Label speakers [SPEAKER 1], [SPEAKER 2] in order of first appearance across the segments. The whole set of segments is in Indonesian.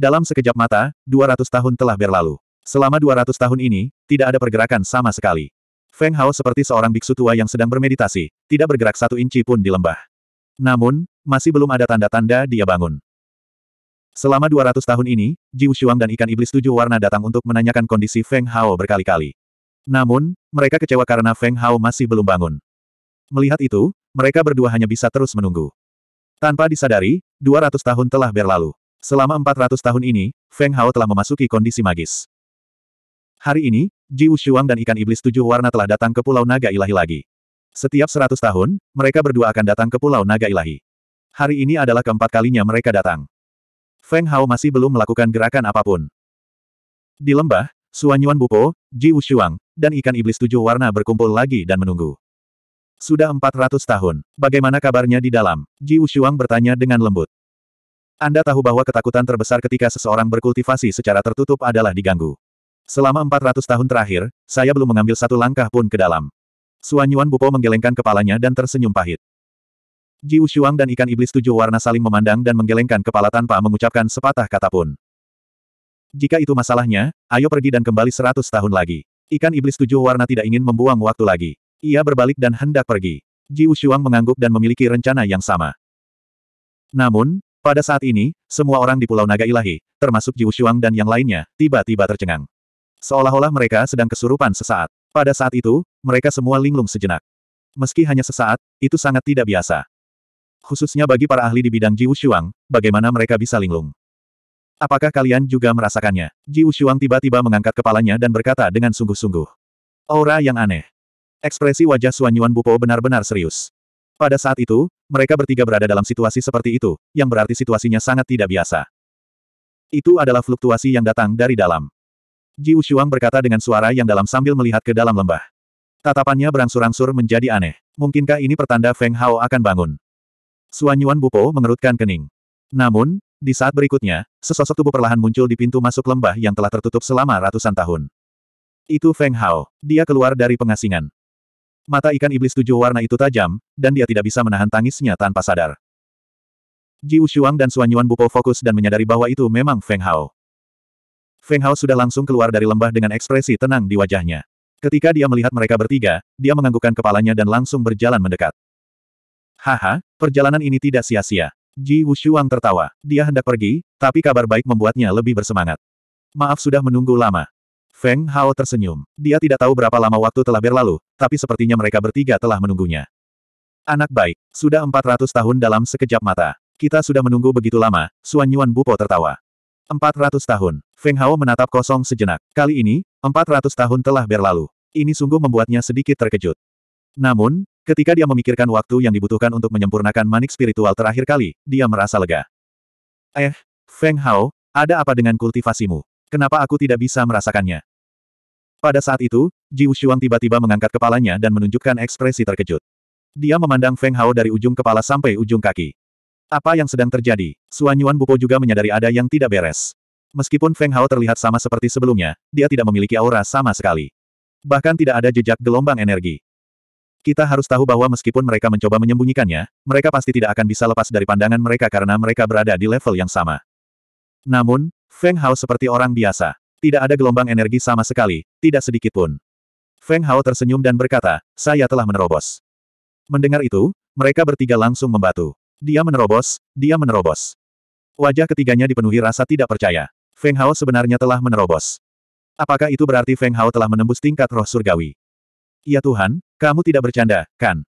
[SPEAKER 1] Dalam sekejap mata, 200 tahun telah berlalu. Selama 200 tahun ini, tidak ada pergerakan sama sekali. Feng Hao seperti seorang biksu tua yang sedang bermeditasi, tidak bergerak satu inci pun di lembah. Namun, masih belum ada tanda-tanda dia bangun. Selama 200 tahun ini, Jiu Shuang dan ikan iblis tujuh warna datang untuk menanyakan kondisi Feng Hao berkali-kali. Namun, mereka kecewa karena Feng Hao masih belum bangun. Melihat itu, mereka berdua hanya bisa terus menunggu. Tanpa disadari, 200 tahun telah berlalu. Selama 400 tahun ini, Feng Hao telah memasuki kondisi magis. Hari ini, Ji Wushuang dan ikan iblis tujuh warna telah datang ke Pulau Naga Ilahi lagi. Setiap 100 tahun, mereka berdua akan datang ke Pulau Naga Ilahi. Hari ini adalah keempat kalinya mereka datang. Feng Hao masih belum melakukan gerakan apapun. Di lembah, Suanyuan Bupo, Ji Wushuang, dan ikan iblis tujuh warna berkumpul lagi dan menunggu. Sudah 400 tahun. Bagaimana kabarnya di dalam? Ji Wushuang bertanya dengan lembut. Anda tahu bahwa ketakutan terbesar ketika seseorang berkultivasi secara tertutup adalah diganggu. Selama 400 tahun terakhir, saya belum mengambil satu langkah pun ke dalam. Suanyuan Bupo menggelengkan kepalanya dan tersenyum pahit. Ji Ushuang dan ikan iblis tujuh warna saling memandang dan menggelengkan kepala tanpa mengucapkan sepatah kata pun. Jika itu masalahnya, ayo pergi dan kembali seratus tahun lagi. Ikan iblis tujuh warna tidak ingin membuang waktu lagi. Ia berbalik dan hendak pergi. Ji Ushuang mengangguk dan memiliki rencana yang sama. Namun, pada saat ini, semua orang di Pulau Naga Ilahi, termasuk Jiu Shuang dan yang lainnya, tiba-tiba tercengang. Seolah-olah mereka sedang kesurupan sesaat. Pada saat itu, mereka semua linglung sejenak. Meski hanya sesaat, itu sangat tidak biasa. Khususnya bagi para ahli di bidang Jiu Shuang, bagaimana mereka bisa linglung. Apakah kalian juga merasakannya? Jiu Shuang tiba-tiba mengangkat kepalanya dan berkata dengan sungguh-sungguh. Aura yang aneh. Ekspresi wajah Suanyuan Yuan Bupo benar-benar serius. Pada saat itu, mereka bertiga berada dalam situasi seperti itu, yang berarti situasinya sangat tidak biasa. Itu adalah fluktuasi yang datang dari dalam. Ji Ushuang berkata dengan suara yang dalam sambil melihat ke dalam lembah. Tatapannya berangsur-angsur menjadi aneh. Mungkinkah ini pertanda Feng Hao akan bangun? Suanyuan Bupo mengerutkan kening. Namun, di saat berikutnya, sesosok tubuh perlahan muncul di pintu masuk lembah yang telah tertutup selama ratusan tahun. Itu Feng Hao. Dia keluar dari pengasingan. Mata ikan iblis tujuh warna itu tajam, dan dia tidak bisa menahan tangisnya tanpa sadar. Ji Ushuang dan Suan Yuan Bupo fokus dan menyadari bahwa itu memang Feng Hao. Feng Hao sudah langsung keluar dari lembah dengan ekspresi tenang di wajahnya. Ketika dia melihat mereka bertiga, dia menganggukkan kepalanya dan langsung berjalan mendekat. Haha, perjalanan ini tidak sia-sia. Ji Wushuang tertawa. Dia hendak pergi, tapi kabar baik membuatnya lebih bersemangat. Maaf sudah menunggu lama. Feng Hao tersenyum. Dia tidak tahu berapa lama waktu telah berlalu, tapi sepertinya mereka bertiga telah menunggunya. Anak baik, sudah 400 tahun dalam sekejap mata. Kita sudah menunggu begitu lama, Suan Yuan Bupo tertawa. 400 tahun. Feng Hao menatap kosong sejenak. Kali ini, 400 tahun telah berlalu. Ini sungguh membuatnya sedikit terkejut. Namun, ketika dia memikirkan waktu yang dibutuhkan untuk menyempurnakan manik spiritual terakhir kali, dia merasa lega. Eh, Feng Hao, ada apa dengan kultivasimu? Kenapa aku tidak bisa merasakannya? Pada saat itu, Ji Wuxuang tiba-tiba mengangkat kepalanya dan menunjukkan ekspresi terkejut. Dia memandang Feng Hao dari ujung kepala sampai ujung kaki. Apa yang sedang terjadi? Suan Yuan Bupo juga menyadari ada yang tidak beres. Meskipun Feng Hao terlihat sama seperti sebelumnya, dia tidak memiliki aura sama sekali. Bahkan tidak ada jejak gelombang energi. Kita harus tahu bahwa meskipun mereka mencoba menyembunyikannya, mereka pasti tidak akan bisa lepas dari pandangan mereka karena mereka berada di level yang sama. Namun, Feng Hao seperti orang biasa. Tidak ada gelombang energi sama sekali, tidak sedikit pun. Feng Hao tersenyum dan berkata, saya telah menerobos. Mendengar itu, mereka bertiga langsung membatu. Dia menerobos, dia menerobos. Wajah ketiganya dipenuhi rasa tidak percaya. Feng Hao sebenarnya telah menerobos. Apakah itu berarti Feng Hao telah menembus tingkat roh surgawi? Ya Tuhan, kamu tidak bercanda, kan?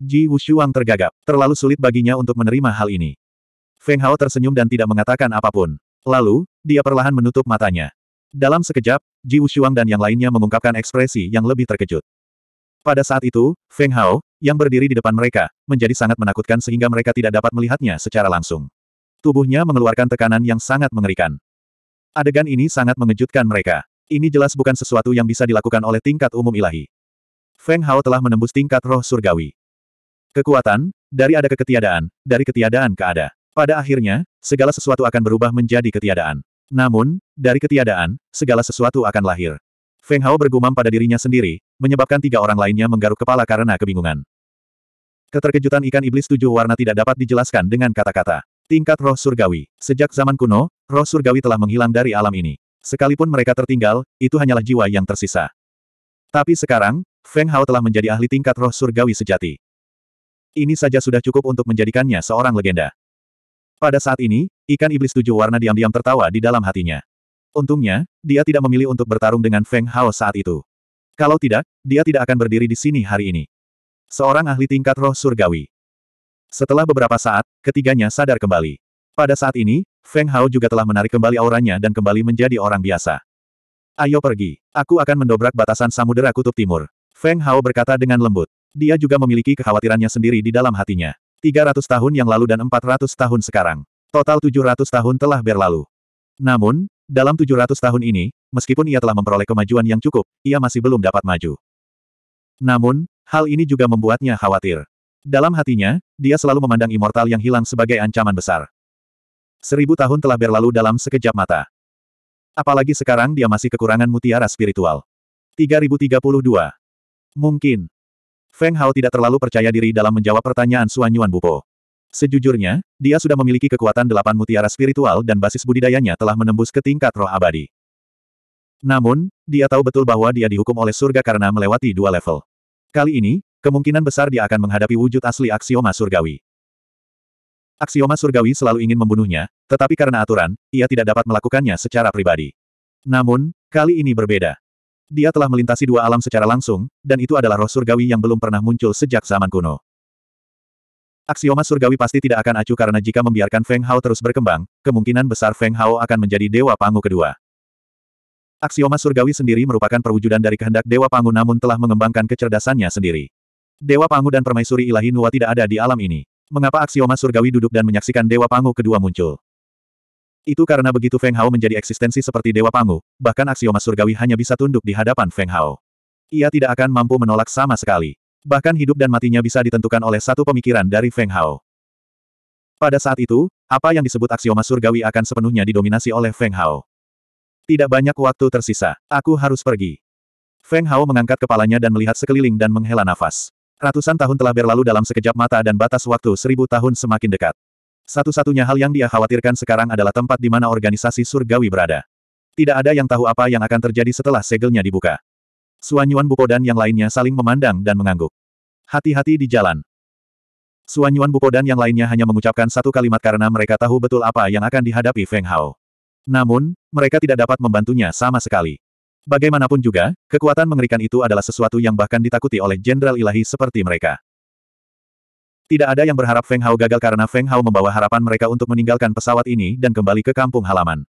[SPEAKER 1] Ji Wushuang tergagap. Terlalu sulit baginya untuk menerima hal ini. Feng Hao tersenyum dan tidak mengatakan apapun. Lalu, dia perlahan menutup matanya. Dalam sekejap, Ji Wushuang dan yang lainnya mengungkapkan ekspresi yang lebih terkejut. Pada saat itu, Feng Hao, yang berdiri di depan mereka, menjadi sangat menakutkan sehingga mereka tidak dapat melihatnya secara langsung. Tubuhnya mengeluarkan tekanan yang sangat mengerikan. Adegan ini sangat mengejutkan mereka. Ini jelas bukan sesuatu yang bisa dilakukan oleh tingkat umum ilahi. Feng Hao telah menembus tingkat roh surgawi. Kekuatan, dari ada ke ketiadaan, dari ketiadaan ke ada. Pada akhirnya, segala sesuatu akan berubah menjadi ketiadaan. Namun, dari ketiadaan, segala sesuatu akan lahir. Feng Hao bergumam pada dirinya sendiri, menyebabkan tiga orang lainnya menggaruk kepala karena kebingungan. Keterkejutan ikan iblis tujuh warna tidak dapat dijelaskan dengan kata-kata. Tingkat roh surgawi. Sejak zaman kuno, roh surgawi telah menghilang dari alam ini. Sekalipun mereka tertinggal, itu hanyalah jiwa yang tersisa. Tapi sekarang, Feng Hao telah menjadi ahli tingkat roh surgawi sejati. Ini saja sudah cukup untuk menjadikannya seorang legenda. Pada saat ini, ikan iblis tujuh warna diam-diam tertawa di dalam hatinya. Untungnya, dia tidak memilih untuk bertarung dengan Feng Hao saat itu. Kalau tidak, dia tidak akan berdiri di sini hari ini. Seorang ahli tingkat roh surgawi. Setelah beberapa saat, ketiganya sadar kembali. Pada saat ini, Feng Hao juga telah menarik kembali auranya dan kembali menjadi orang biasa. Ayo pergi. Aku akan mendobrak batasan samudera kutub timur. Feng Hao berkata dengan lembut. Dia juga memiliki kekhawatirannya sendiri di dalam hatinya. 300 tahun yang lalu dan 400 tahun sekarang. Total 700 tahun telah berlalu. Namun, dalam 700 tahun ini, meskipun ia telah memperoleh kemajuan yang cukup, ia masih belum dapat maju. Namun, hal ini juga membuatnya khawatir. Dalam hatinya, dia selalu memandang immortal yang hilang sebagai ancaman besar. Seribu tahun telah berlalu dalam sekejap mata. Apalagi sekarang dia masih kekurangan mutiara spiritual. 3032. Mungkin, Feng Hao tidak terlalu percaya diri dalam menjawab pertanyaan Suan Yuan Bupo. Sejujurnya, dia sudah memiliki kekuatan delapan mutiara spiritual dan basis budidayanya telah menembus ke tingkat roh abadi. Namun, dia tahu betul bahwa dia dihukum oleh surga karena melewati dua level. Kali ini, kemungkinan besar dia akan menghadapi wujud asli aksioma surgawi. Aksioma surgawi selalu ingin membunuhnya, tetapi karena aturan, ia tidak dapat melakukannya secara pribadi. Namun, kali ini berbeda. Dia telah melintasi dua alam secara langsung, dan itu adalah roh surgawi yang belum pernah muncul sejak zaman kuno. Aksioma surgawi pasti tidak akan acuh karena jika membiarkan Feng Hao terus berkembang, kemungkinan besar Feng Hao akan menjadi Dewa Pangu kedua. Aksioma surgawi sendiri merupakan perwujudan dari kehendak Dewa Pangu namun telah mengembangkan kecerdasannya sendiri. Dewa Pangu dan Permaisuri Ilahi Nua tidak ada di alam ini. Mengapa aksioma surgawi duduk dan menyaksikan Dewa Pangu kedua muncul? Itu karena begitu Feng Hao menjadi eksistensi seperti Dewa Pangu, bahkan aksioma surgawi hanya bisa tunduk di hadapan Feng Hao. Ia tidak akan mampu menolak sama sekali. Bahkan hidup dan matinya bisa ditentukan oleh satu pemikiran dari Feng Hao. Pada saat itu, apa yang disebut aksioma surgawi akan sepenuhnya didominasi oleh Feng Hao. Tidak banyak waktu tersisa, aku harus pergi. Feng Hao mengangkat kepalanya dan melihat sekeliling dan menghela nafas. Ratusan tahun telah berlalu dalam sekejap mata dan batas waktu seribu tahun semakin dekat. Satu-satunya hal yang dia khawatirkan sekarang adalah tempat di mana organisasi surgawi berada. Tidak ada yang tahu apa yang akan terjadi setelah segelnya dibuka. Suanyuan Bupo dan yang lainnya saling memandang dan mengangguk. Hati-hati di jalan. Suanyuan Bupo dan yang lainnya hanya mengucapkan satu kalimat karena mereka tahu betul apa yang akan dihadapi Feng Hao. Namun, mereka tidak dapat membantunya sama sekali. Bagaimanapun juga, kekuatan mengerikan itu adalah sesuatu yang bahkan ditakuti oleh Jenderal Ilahi seperti mereka. Tidak ada yang berharap Feng Hao gagal karena Feng Hao membawa harapan mereka untuk meninggalkan pesawat ini dan kembali ke kampung halaman.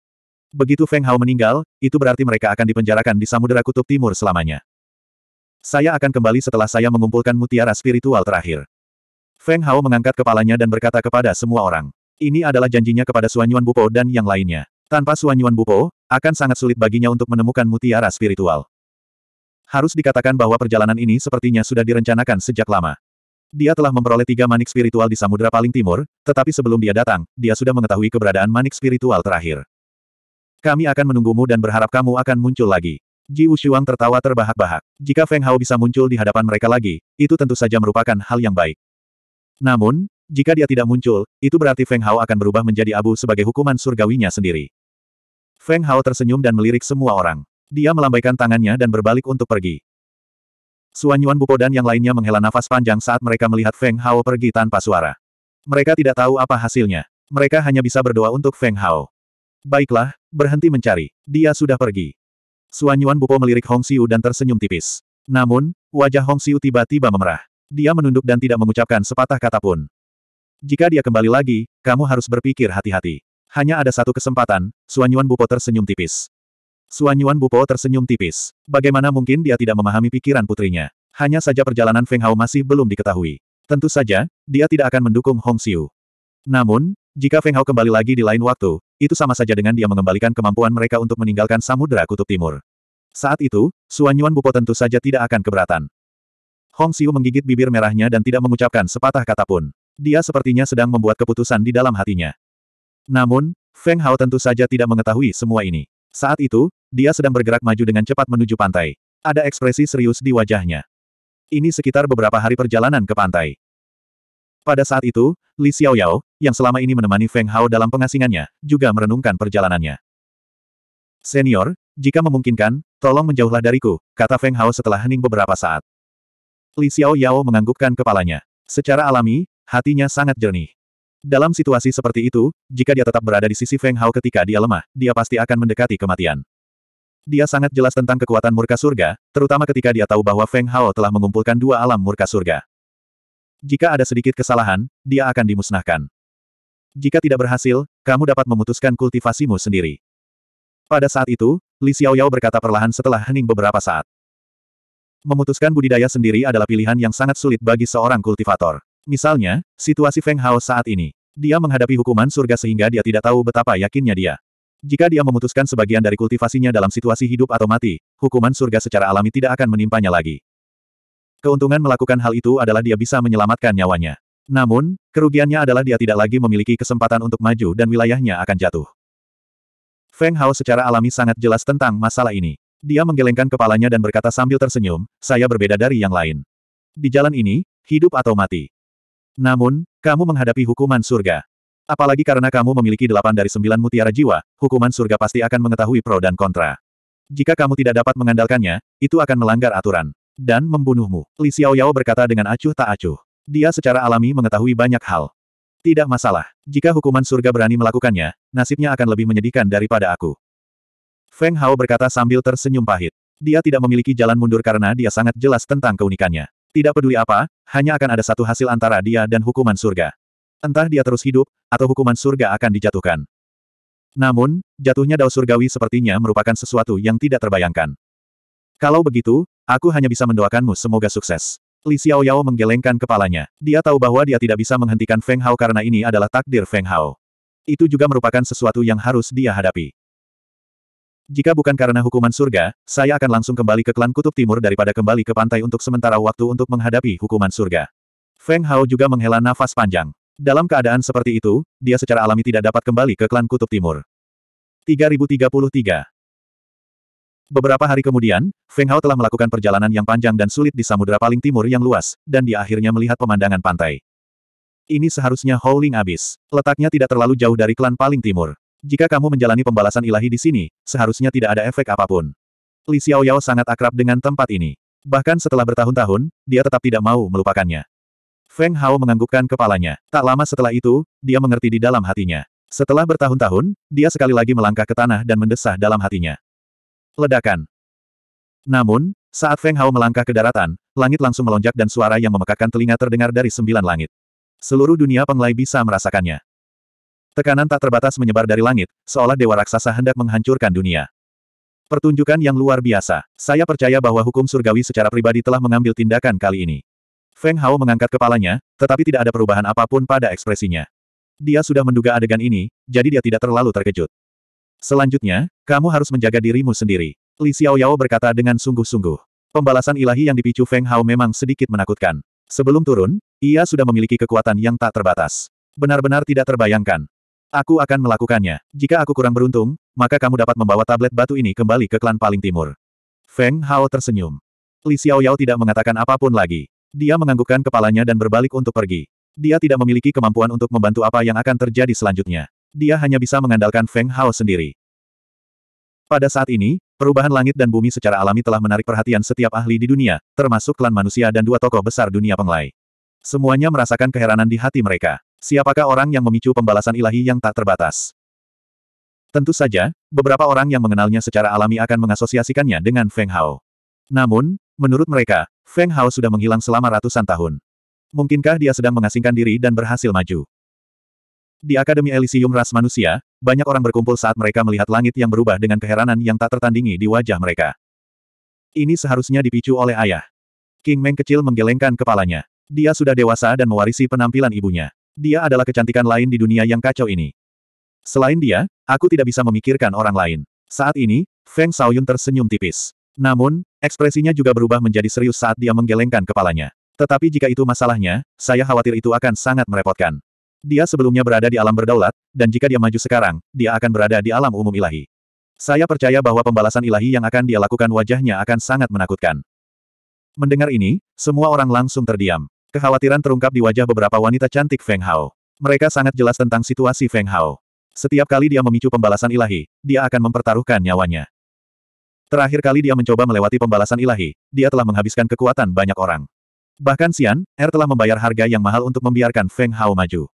[SPEAKER 1] Begitu Feng Hao meninggal, itu berarti mereka akan dipenjarakan di Samudera Kutub Timur selamanya. Saya akan kembali setelah saya mengumpulkan mutiara spiritual terakhir. Feng Hao mengangkat kepalanya dan berkata kepada semua orang. Ini adalah janjinya kepada Suanyuan Bupo dan yang lainnya. Tanpa Suanyuan Bupo, akan sangat sulit baginya untuk menemukan mutiara spiritual. Harus dikatakan bahwa perjalanan ini sepertinya sudah direncanakan sejak lama. Dia telah memperoleh tiga manik spiritual di samudera paling timur, tetapi sebelum dia datang, dia sudah mengetahui keberadaan manik spiritual terakhir. Kami akan menunggumu dan berharap kamu akan muncul lagi. Ji Wushuang tertawa terbahak-bahak. Jika Feng Hao bisa muncul di hadapan mereka lagi, itu tentu saja merupakan hal yang baik. Namun, jika dia tidak muncul, itu berarti Feng Hao akan berubah menjadi abu sebagai hukuman surgawinya sendiri. Feng Hao tersenyum dan melirik semua orang. Dia melambaikan tangannya dan berbalik untuk pergi. Suan Yuan Bupo dan yang lainnya menghela nafas panjang saat mereka melihat Feng Hao pergi tanpa suara. Mereka tidak tahu apa hasilnya. Mereka hanya bisa berdoa untuk Feng Hao. Baiklah, berhenti mencari. Dia sudah pergi. Suan Yuan Bupo melirik Hong Xiu dan tersenyum tipis. Namun, wajah Hong Xiu tiba-tiba memerah. Dia menunduk dan tidak mengucapkan sepatah kata pun. Jika dia kembali lagi, kamu harus berpikir hati-hati. Hanya ada satu kesempatan, Suan Yuan Bupo tersenyum tipis. Suan Yuan Bupo tersenyum tipis. Bagaimana mungkin dia tidak memahami pikiran putrinya? Hanya saja perjalanan Feng Hao masih belum diketahui. Tentu saja, dia tidak akan mendukung Hong Xiu. Namun, jika Feng Hao kembali lagi di lain waktu, itu sama saja dengan dia mengembalikan kemampuan mereka untuk meninggalkan Samudra Kutub Timur. Saat itu, Suan Yuan Bupo tentu saja tidak akan keberatan. Hong Xiu menggigit bibir merahnya dan tidak mengucapkan sepatah kata pun. Dia sepertinya sedang membuat keputusan di dalam hatinya. Namun, Feng Hao tentu saja tidak mengetahui semua ini. Saat itu, dia sedang bergerak maju dengan cepat menuju pantai. Ada ekspresi serius di wajahnya. Ini sekitar beberapa hari perjalanan ke pantai. Pada saat itu, Li Xiaoyao, yang selama ini menemani Feng Hao dalam pengasingannya, juga merenungkan perjalanannya. Senior, jika memungkinkan, tolong menjauhlah dariku, kata Feng Hao setelah hening beberapa saat. Li Xiaoyao menganggukkan kepalanya. Secara alami, hatinya sangat jernih. Dalam situasi seperti itu, jika dia tetap berada di sisi Feng Hao ketika dia lemah, dia pasti akan mendekati kematian. Dia sangat jelas tentang kekuatan murka surga, terutama ketika dia tahu bahwa Feng Hao telah mengumpulkan dua alam murka surga. Jika ada sedikit kesalahan, dia akan dimusnahkan. Jika tidak berhasil, kamu dapat memutuskan kultivasimu sendiri. Pada saat itu, Li Xiaoyao berkata perlahan setelah hening beberapa saat. Memutuskan budidaya sendiri adalah pilihan yang sangat sulit bagi seorang kultivator. Misalnya, situasi Feng Hao saat ini. Dia menghadapi hukuman surga sehingga dia tidak tahu betapa yakinnya dia. Jika dia memutuskan sebagian dari kultivasinya dalam situasi hidup atau mati, hukuman surga secara alami tidak akan menimpanya lagi. Keuntungan melakukan hal itu adalah dia bisa menyelamatkan nyawanya. Namun, kerugiannya adalah dia tidak lagi memiliki kesempatan untuk maju dan wilayahnya akan jatuh. Feng Hao secara alami sangat jelas tentang masalah ini. Dia menggelengkan kepalanya dan berkata sambil tersenyum, saya berbeda dari yang lain. Di jalan ini, hidup atau mati. Namun, kamu menghadapi hukuman surga. Apalagi karena kamu memiliki delapan dari sembilan mutiara jiwa, hukuman surga pasti akan mengetahui pro dan kontra. Jika kamu tidak dapat mengandalkannya, itu akan melanggar aturan. Dan membunuhmu. Li Xiaoyao berkata dengan acuh tak acuh. Dia secara alami mengetahui banyak hal. Tidak masalah. Jika hukuman surga berani melakukannya, nasibnya akan lebih menyedihkan daripada aku. Feng Hao berkata sambil tersenyum pahit. Dia tidak memiliki jalan mundur karena dia sangat jelas tentang keunikannya. Tidak peduli apa, hanya akan ada satu hasil antara dia dan hukuman surga. Entah dia terus hidup, atau hukuman surga akan dijatuhkan. Namun, jatuhnya dao surgawi sepertinya merupakan sesuatu yang tidak terbayangkan. Kalau begitu, aku hanya bisa mendoakanmu semoga sukses. Li Xiaoyao menggelengkan kepalanya. Dia tahu bahwa dia tidak bisa menghentikan Feng Hao karena ini adalah takdir Feng Hao. Itu juga merupakan sesuatu yang harus dia hadapi. Jika bukan karena hukuman surga, saya akan langsung kembali ke klan Kutub Timur daripada kembali ke pantai untuk sementara waktu untuk menghadapi hukuman surga. Feng Hao juga menghela nafas panjang. Dalam keadaan seperti itu, dia secara alami tidak dapat kembali ke klan Kutub Timur. 3033 Beberapa hari kemudian, Feng Hao telah melakukan perjalanan yang panjang dan sulit di samudera paling timur yang luas, dan dia akhirnya melihat pemandangan pantai. Ini seharusnya Howling Abyss. Letaknya tidak terlalu jauh dari klan paling timur. Jika kamu menjalani pembalasan ilahi di sini, seharusnya tidak ada efek apapun. Li Xiaoyao sangat akrab dengan tempat ini. Bahkan setelah bertahun-tahun, dia tetap tidak mau melupakannya. Feng Hao menganggukkan kepalanya. Tak lama setelah itu, dia mengerti di dalam hatinya. Setelah bertahun-tahun, dia sekali lagi melangkah ke tanah dan mendesah dalam hatinya. Ledakan. Namun, saat Feng Hao melangkah ke daratan, langit langsung melonjak dan suara yang memekakan telinga terdengar dari sembilan langit. Seluruh dunia penglai bisa merasakannya. Tekanan tak terbatas menyebar dari langit, seolah dewa raksasa hendak menghancurkan dunia. Pertunjukan yang luar biasa. Saya percaya bahwa hukum surgawi secara pribadi telah mengambil tindakan kali ini. Feng Hao mengangkat kepalanya, tetapi tidak ada perubahan apapun pada ekspresinya. Dia sudah menduga adegan ini, jadi dia tidak terlalu terkejut. Selanjutnya, kamu harus menjaga dirimu sendiri. Li Xiaoyao berkata dengan sungguh-sungguh. Pembalasan ilahi yang dipicu Feng Hao memang sedikit menakutkan. Sebelum turun, ia sudah memiliki kekuatan yang tak terbatas. Benar-benar tidak terbayangkan. Aku akan melakukannya. Jika aku kurang beruntung, maka kamu dapat membawa tablet batu ini kembali ke klan paling timur. Feng Hao tersenyum. Li Xiaoyao tidak mengatakan apapun lagi. Dia menganggukkan kepalanya dan berbalik untuk pergi. Dia tidak memiliki kemampuan untuk membantu apa yang akan terjadi selanjutnya. Dia hanya bisa mengandalkan Feng Hao sendiri. Pada saat ini, perubahan langit dan bumi secara alami telah menarik perhatian setiap ahli di dunia, termasuk klan manusia dan dua tokoh besar dunia penglai. Semuanya merasakan keheranan di hati mereka. Siapakah orang yang memicu pembalasan ilahi yang tak terbatas? Tentu saja, beberapa orang yang mengenalnya secara alami akan mengasosiasikannya dengan Feng Hao. Namun, menurut mereka, Feng Hao sudah menghilang selama ratusan tahun. Mungkinkah dia sedang mengasingkan diri dan berhasil maju? Di Akademi Elysium Ras Manusia, banyak orang berkumpul saat mereka melihat langit yang berubah dengan keheranan yang tak tertandingi di wajah mereka. Ini seharusnya dipicu oleh ayah. King Meng kecil menggelengkan kepalanya. Dia sudah dewasa dan mewarisi penampilan ibunya. Dia adalah kecantikan lain di dunia yang kacau ini. Selain dia, aku tidak bisa memikirkan orang lain. Saat ini, Feng Shaoyun tersenyum tipis. Namun, ekspresinya juga berubah menjadi serius saat dia menggelengkan kepalanya. Tetapi jika itu masalahnya, saya khawatir itu akan sangat merepotkan. Dia sebelumnya berada di alam berdaulat, dan jika dia maju sekarang, dia akan berada di alam umum ilahi. Saya percaya bahwa pembalasan ilahi yang akan dia lakukan wajahnya akan sangat menakutkan. Mendengar ini, semua orang langsung terdiam. Kekhawatiran terungkap di wajah beberapa wanita cantik Feng Hao. Mereka sangat jelas tentang situasi Feng Hao. Setiap kali dia memicu pembalasan ilahi, dia akan mempertaruhkan nyawanya. Terakhir kali dia mencoba melewati pembalasan ilahi, dia telah menghabiskan kekuatan banyak orang. Bahkan Xian, Er telah membayar harga yang mahal untuk membiarkan Feng Hao maju.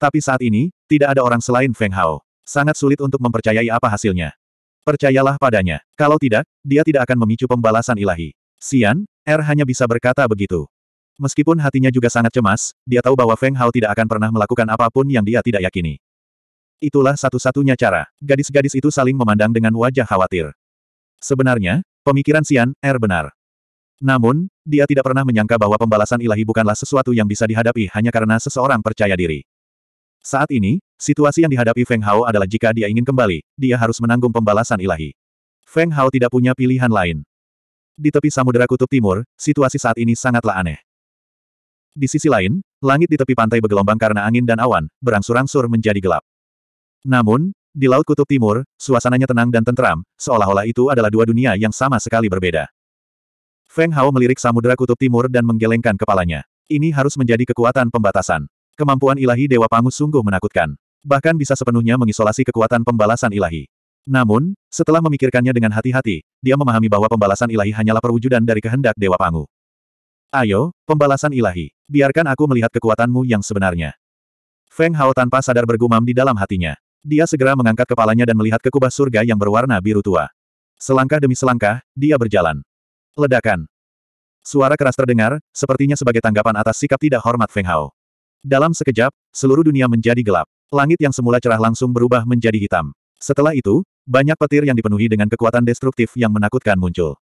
[SPEAKER 1] Tapi saat ini, tidak ada orang selain Feng Hao. Sangat sulit untuk mempercayai apa hasilnya. Percayalah padanya. Kalau tidak, dia tidak akan memicu pembalasan ilahi. Xian, Er hanya bisa berkata begitu. Meskipun hatinya juga sangat cemas, dia tahu bahwa Feng Hao tidak akan pernah melakukan apapun yang dia tidak yakini. Itulah satu-satunya cara. Gadis-gadis itu saling memandang dengan wajah khawatir. Sebenarnya, pemikiran Sian, Er benar. Namun, dia tidak pernah menyangka bahwa pembalasan ilahi bukanlah sesuatu yang bisa dihadapi hanya karena seseorang percaya diri. Saat ini, situasi yang dihadapi Feng Hao adalah jika dia ingin kembali, dia harus menanggung pembalasan ilahi. Feng Hao tidak punya pilihan lain. Di tepi samudera kutub timur, situasi saat ini sangatlah aneh. Di sisi lain, langit di tepi pantai bergelombang karena angin dan awan, berangsur-angsur menjadi gelap. Namun, di Laut Kutub Timur, suasananya tenang dan tentram, seolah-olah itu adalah dua dunia yang sama sekali berbeda. Feng Hao melirik Samudra Kutub Timur dan menggelengkan kepalanya. Ini harus menjadi kekuatan pembatasan. Kemampuan ilahi Dewa Pangus sungguh menakutkan. Bahkan bisa sepenuhnya mengisolasi kekuatan pembalasan ilahi. Namun, setelah memikirkannya dengan hati-hati, dia memahami bahwa pembalasan ilahi hanyalah perwujudan dari kehendak Dewa Pangu. Ayo, pembalasan ilahi. Biarkan aku melihat kekuatanmu yang sebenarnya. Feng Hao tanpa sadar bergumam di dalam hatinya. Dia segera mengangkat kepalanya dan melihat ke kubah surga yang berwarna biru tua. Selangkah demi selangkah, dia berjalan. Ledakan. Suara keras terdengar, sepertinya sebagai tanggapan atas sikap tidak hormat Feng Hao. Dalam sekejap, seluruh dunia menjadi gelap. Langit yang semula cerah langsung berubah menjadi hitam. Setelah itu, banyak petir yang dipenuhi dengan kekuatan destruktif yang menakutkan muncul.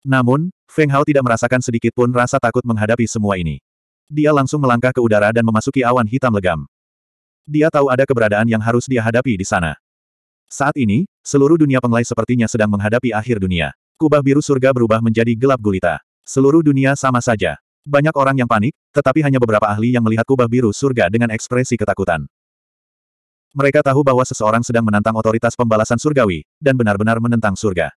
[SPEAKER 1] Namun, Feng Hao tidak merasakan sedikit pun rasa takut menghadapi semua ini. Dia langsung melangkah ke udara dan memasuki awan hitam legam. Dia tahu ada keberadaan yang harus dia hadapi di sana. Saat ini, seluruh dunia penglai sepertinya sedang menghadapi akhir dunia. Kubah biru surga berubah menjadi gelap gulita. Seluruh dunia sama saja. Banyak orang yang panik, tetapi hanya beberapa ahli yang melihat kubah biru surga dengan ekspresi ketakutan. Mereka tahu bahwa seseorang sedang menantang otoritas pembalasan surgawi, dan benar-benar menentang surga.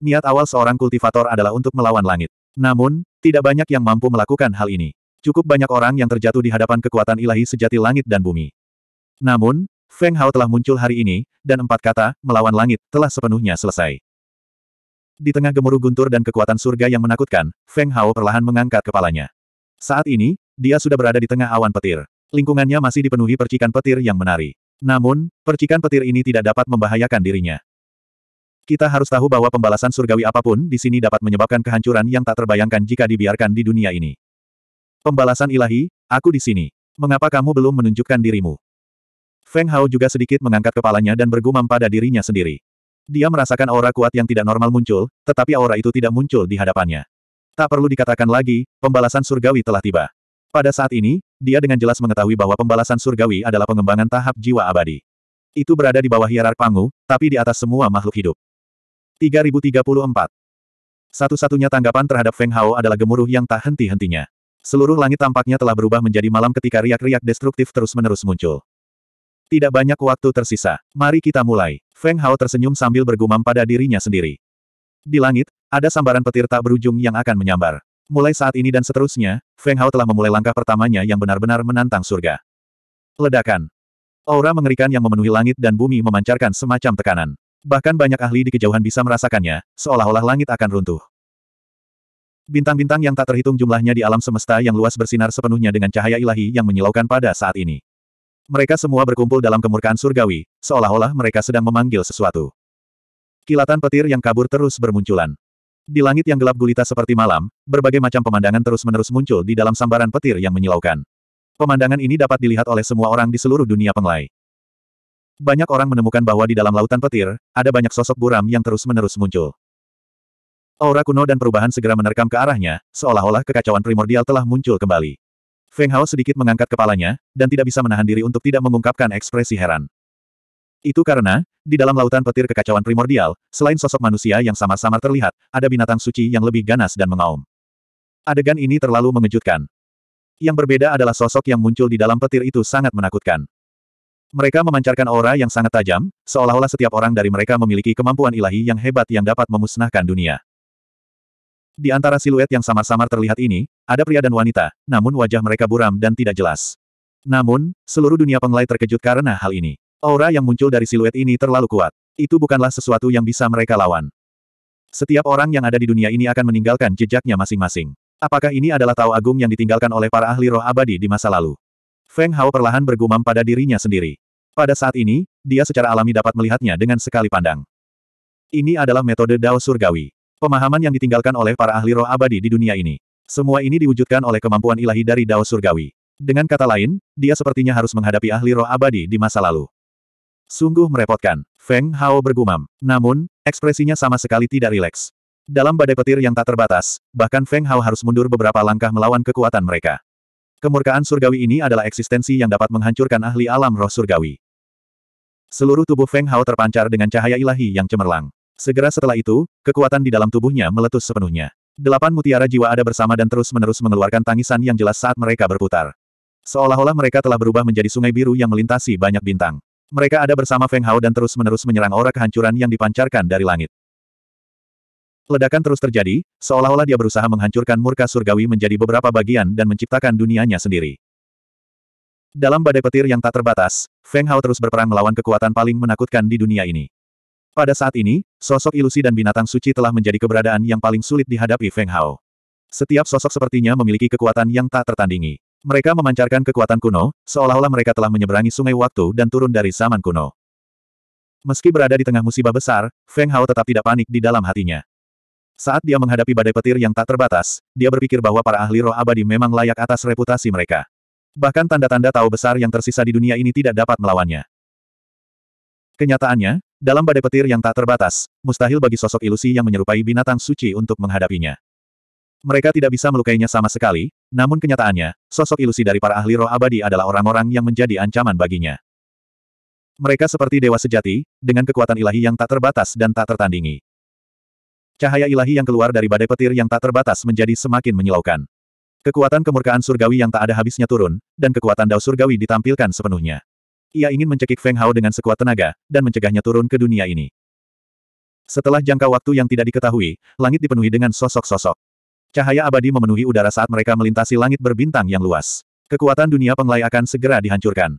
[SPEAKER 1] Niat awal seorang kultivator adalah untuk melawan langit. Namun, tidak banyak yang mampu melakukan hal ini. Cukup banyak orang yang terjatuh di hadapan kekuatan ilahi sejati langit dan bumi. Namun, Feng Hao telah muncul hari ini, dan empat kata, melawan langit, telah sepenuhnya selesai. Di tengah gemuruh guntur dan kekuatan surga yang menakutkan, Feng Hao perlahan mengangkat kepalanya. Saat ini, dia sudah berada di tengah awan petir. Lingkungannya masih dipenuhi percikan petir yang menari. Namun, percikan petir ini tidak dapat membahayakan dirinya. Kita harus tahu bahwa pembalasan surgawi apapun di sini dapat menyebabkan kehancuran yang tak terbayangkan jika dibiarkan di dunia ini. Pembalasan ilahi, aku di sini. Mengapa kamu belum menunjukkan dirimu? Feng Hao juga sedikit mengangkat kepalanya dan bergumam pada dirinya sendiri. Dia merasakan aura kuat yang tidak normal muncul, tetapi aura itu tidak muncul di hadapannya. Tak perlu dikatakan lagi, pembalasan surgawi telah tiba. Pada saat ini, dia dengan jelas mengetahui bahwa pembalasan surgawi adalah pengembangan tahap jiwa abadi. Itu berada di bawah hierark Pangu, tapi di atas semua makhluk hidup. 3034. Satu-satunya tanggapan terhadap Feng Hao adalah gemuruh yang tak henti-hentinya. Seluruh langit tampaknya telah berubah menjadi malam ketika riak-riak destruktif terus-menerus muncul. Tidak banyak waktu tersisa. Mari kita mulai. Feng Hao tersenyum sambil bergumam pada dirinya sendiri. Di langit, ada sambaran petir tak berujung yang akan menyambar. Mulai saat ini dan seterusnya, Feng Hao telah memulai langkah pertamanya yang benar-benar menantang surga. Ledakan. Aura mengerikan yang memenuhi langit dan bumi memancarkan semacam tekanan. Bahkan banyak ahli di kejauhan bisa merasakannya, seolah-olah langit akan runtuh. Bintang-bintang yang tak terhitung jumlahnya di alam semesta yang luas bersinar sepenuhnya dengan cahaya ilahi yang menyilaukan pada saat ini. Mereka semua berkumpul dalam kemurkaan surgawi, seolah-olah mereka sedang memanggil sesuatu. Kilatan petir yang kabur terus bermunculan. Di langit yang gelap gulita seperti malam, berbagai macam pemandangan terus-menerus muncul di dalam sambaran petir yang menyilaukan. Pemandangan ini dapat dilihat oleh semua orang di seluruh dunia penglai. Banyak orang menemukan bahwa di dalam lautan petir, ada banyak sosok buram yang terus-menerus muncul. Aura kuno dan perubahan segera menerkam ke arahnya, seolah-olah kekacauan primordial telah muncul kembali. Feng Hao sedikit mengangkat kepalanya, dan tidak bisa menahan diri untuk tidak mengungkapkan ekspresi heran. Itu karena, di dalam lautan petir kekacauan primordial, selain sosok manusia yang sama-sama terlihat, ada binatang suci yang lebih ganas dan mengaum. Adegan ini terlalu mengejutkan. Yang berbeda adalah sosok yang muncul di dalam petir itu sangat menakutkan. Mereka memancarkan aura yang sangat tajam, seolah-olah setiap orang dari mereka memiliki kemampuan ilahi yang hebat yang dapat memusnahkan dunia. Di antara siluet yang samar-samar terlihat ini, ada pria dan wanita, namun wajah mereka buram dan tidak jelas. Namun, seluruh dunia penglai terkejut karena hal ini. Aura yang muncul dari siluet ini terlalu kuat. Itu bukanlah sesuatu yang bisa mereka lawan. Setiap orang yang ada di dunia ini akan meninggalkan jejaknya masing-masing. Apakah ini adalah tahu Agung yang ditinggalkan oleh para ahli roh abadi di masa lalu? Feng Hao perlahan bergumam pada dirinya sendiri. Pada saat ini, dia secara alami dapat melihatnya dengan sekali pandang. Ini adalah metode Dao Surgawi. Pemahaman yang ditinggalkan oleh para ahli roh abadi di dunia ini. Semua ini diwujudkan oleh kemampuan ilahi dari Dao Surgawi. Dengan kata lain, dia sepertinya harus menghadapi ahli roh abadi di masa lalu. Sungguh merepotkan, Feng Hao bergumam. Namun, ekspresinya sama sekali tidak rileks. Dalam badai petir yang tak terbatas, bahkan Feng Hao harus mundur beberapa langkah melawan kekuatan mereka. Kemurkaan surgawi ini adalah eksistensi yang dapat menghancurkan ahli alam roh surgawi. Seluruh tubuh Feng Hao terpancar dengan cahaya ilahi yang cemerlang. Segera setelah itu, kekuatan di dalam tubuhnya meletus sepenuhnya. Delapan mutiara jiwa ada bersama dan terus-menerus mengeluarkan tangisan yang jelas saat mereka berputar. Seolah-olah mereka telah berubah menjadi sungai biru yang melintasi banyak bintang. Mereka ada bersama Feng Hao dan terus-menerus menyerang aura kehancuran yang dipancarkan dari langit. Ledakan terus terjadi, seolah-olah dia berusaha menghancurkan murka surgawi menjadi beberapa bagian dan menciptakan dunianya sendiri. Dalam badai petir yang tak terbatas, Feng Hao terus berperang melawan kekuatan paling menakutkan di dunia ini. Pada saat ini, sosok ilusi dan binatang suci telah menjadi keberadaan yang paling sulit dihadapi Feng Hao. Setiap sosok sepertinya memiliki kekuatan yang tak tertandingi. Mereka memancarkan kekuatan kuno, seolah-olah mereka telah menyeberangi sungai waktu dan turun dari zaman kuno. Meski berada di tengah musibah besar, Feng Hao tetap tidak panik di dalam hatinya. Saat dia menghadapi badai petir yang tak terbatas, dia berpikir bahwa para ahli roh abadi memang layak atas reputasi mereka. Bahkan tanda-tanda tahu besar yang tersisa di dunia ini tidak dapat melawannya. Kenyataannya, dalam badai petir yang tak terbatas, mustahil bagi sosok ilusi yang menyerupai binatang suci untuk menghadapinya. Mereka tidak bisa melukainya sama sekali, namun kenyataannya, sosok ilusi dari para ahli roh abadi adalah orang-orang yang menjadi ancaman baginya. Mereka seperti dewa sejati, dengan kekuatan ilahi yang tak terbatas dan tak tertandingi. Cahaya ilahi yang keluar dari badai petir yang tak terbatas menjadi semakin menyilaukan. Kekuatan kemurkaan surgawi yang tak ada habisnya turun, dan kekuatan dao surgawi ditampilkan sepenuhnya. Ia ingin mencekik Feng Hao dengan sekuat tenaga, dan mencegahnya turun ke dunia ini. Setelah jangka waktu yang tidak diketahui, langit dipenuhi dengan sosok-sosok. Cahaya abadi memenuhi udara saat mereka melintasi langit berbintang yang luas. Kekuatan dunia penglai akan segera dihancurkan.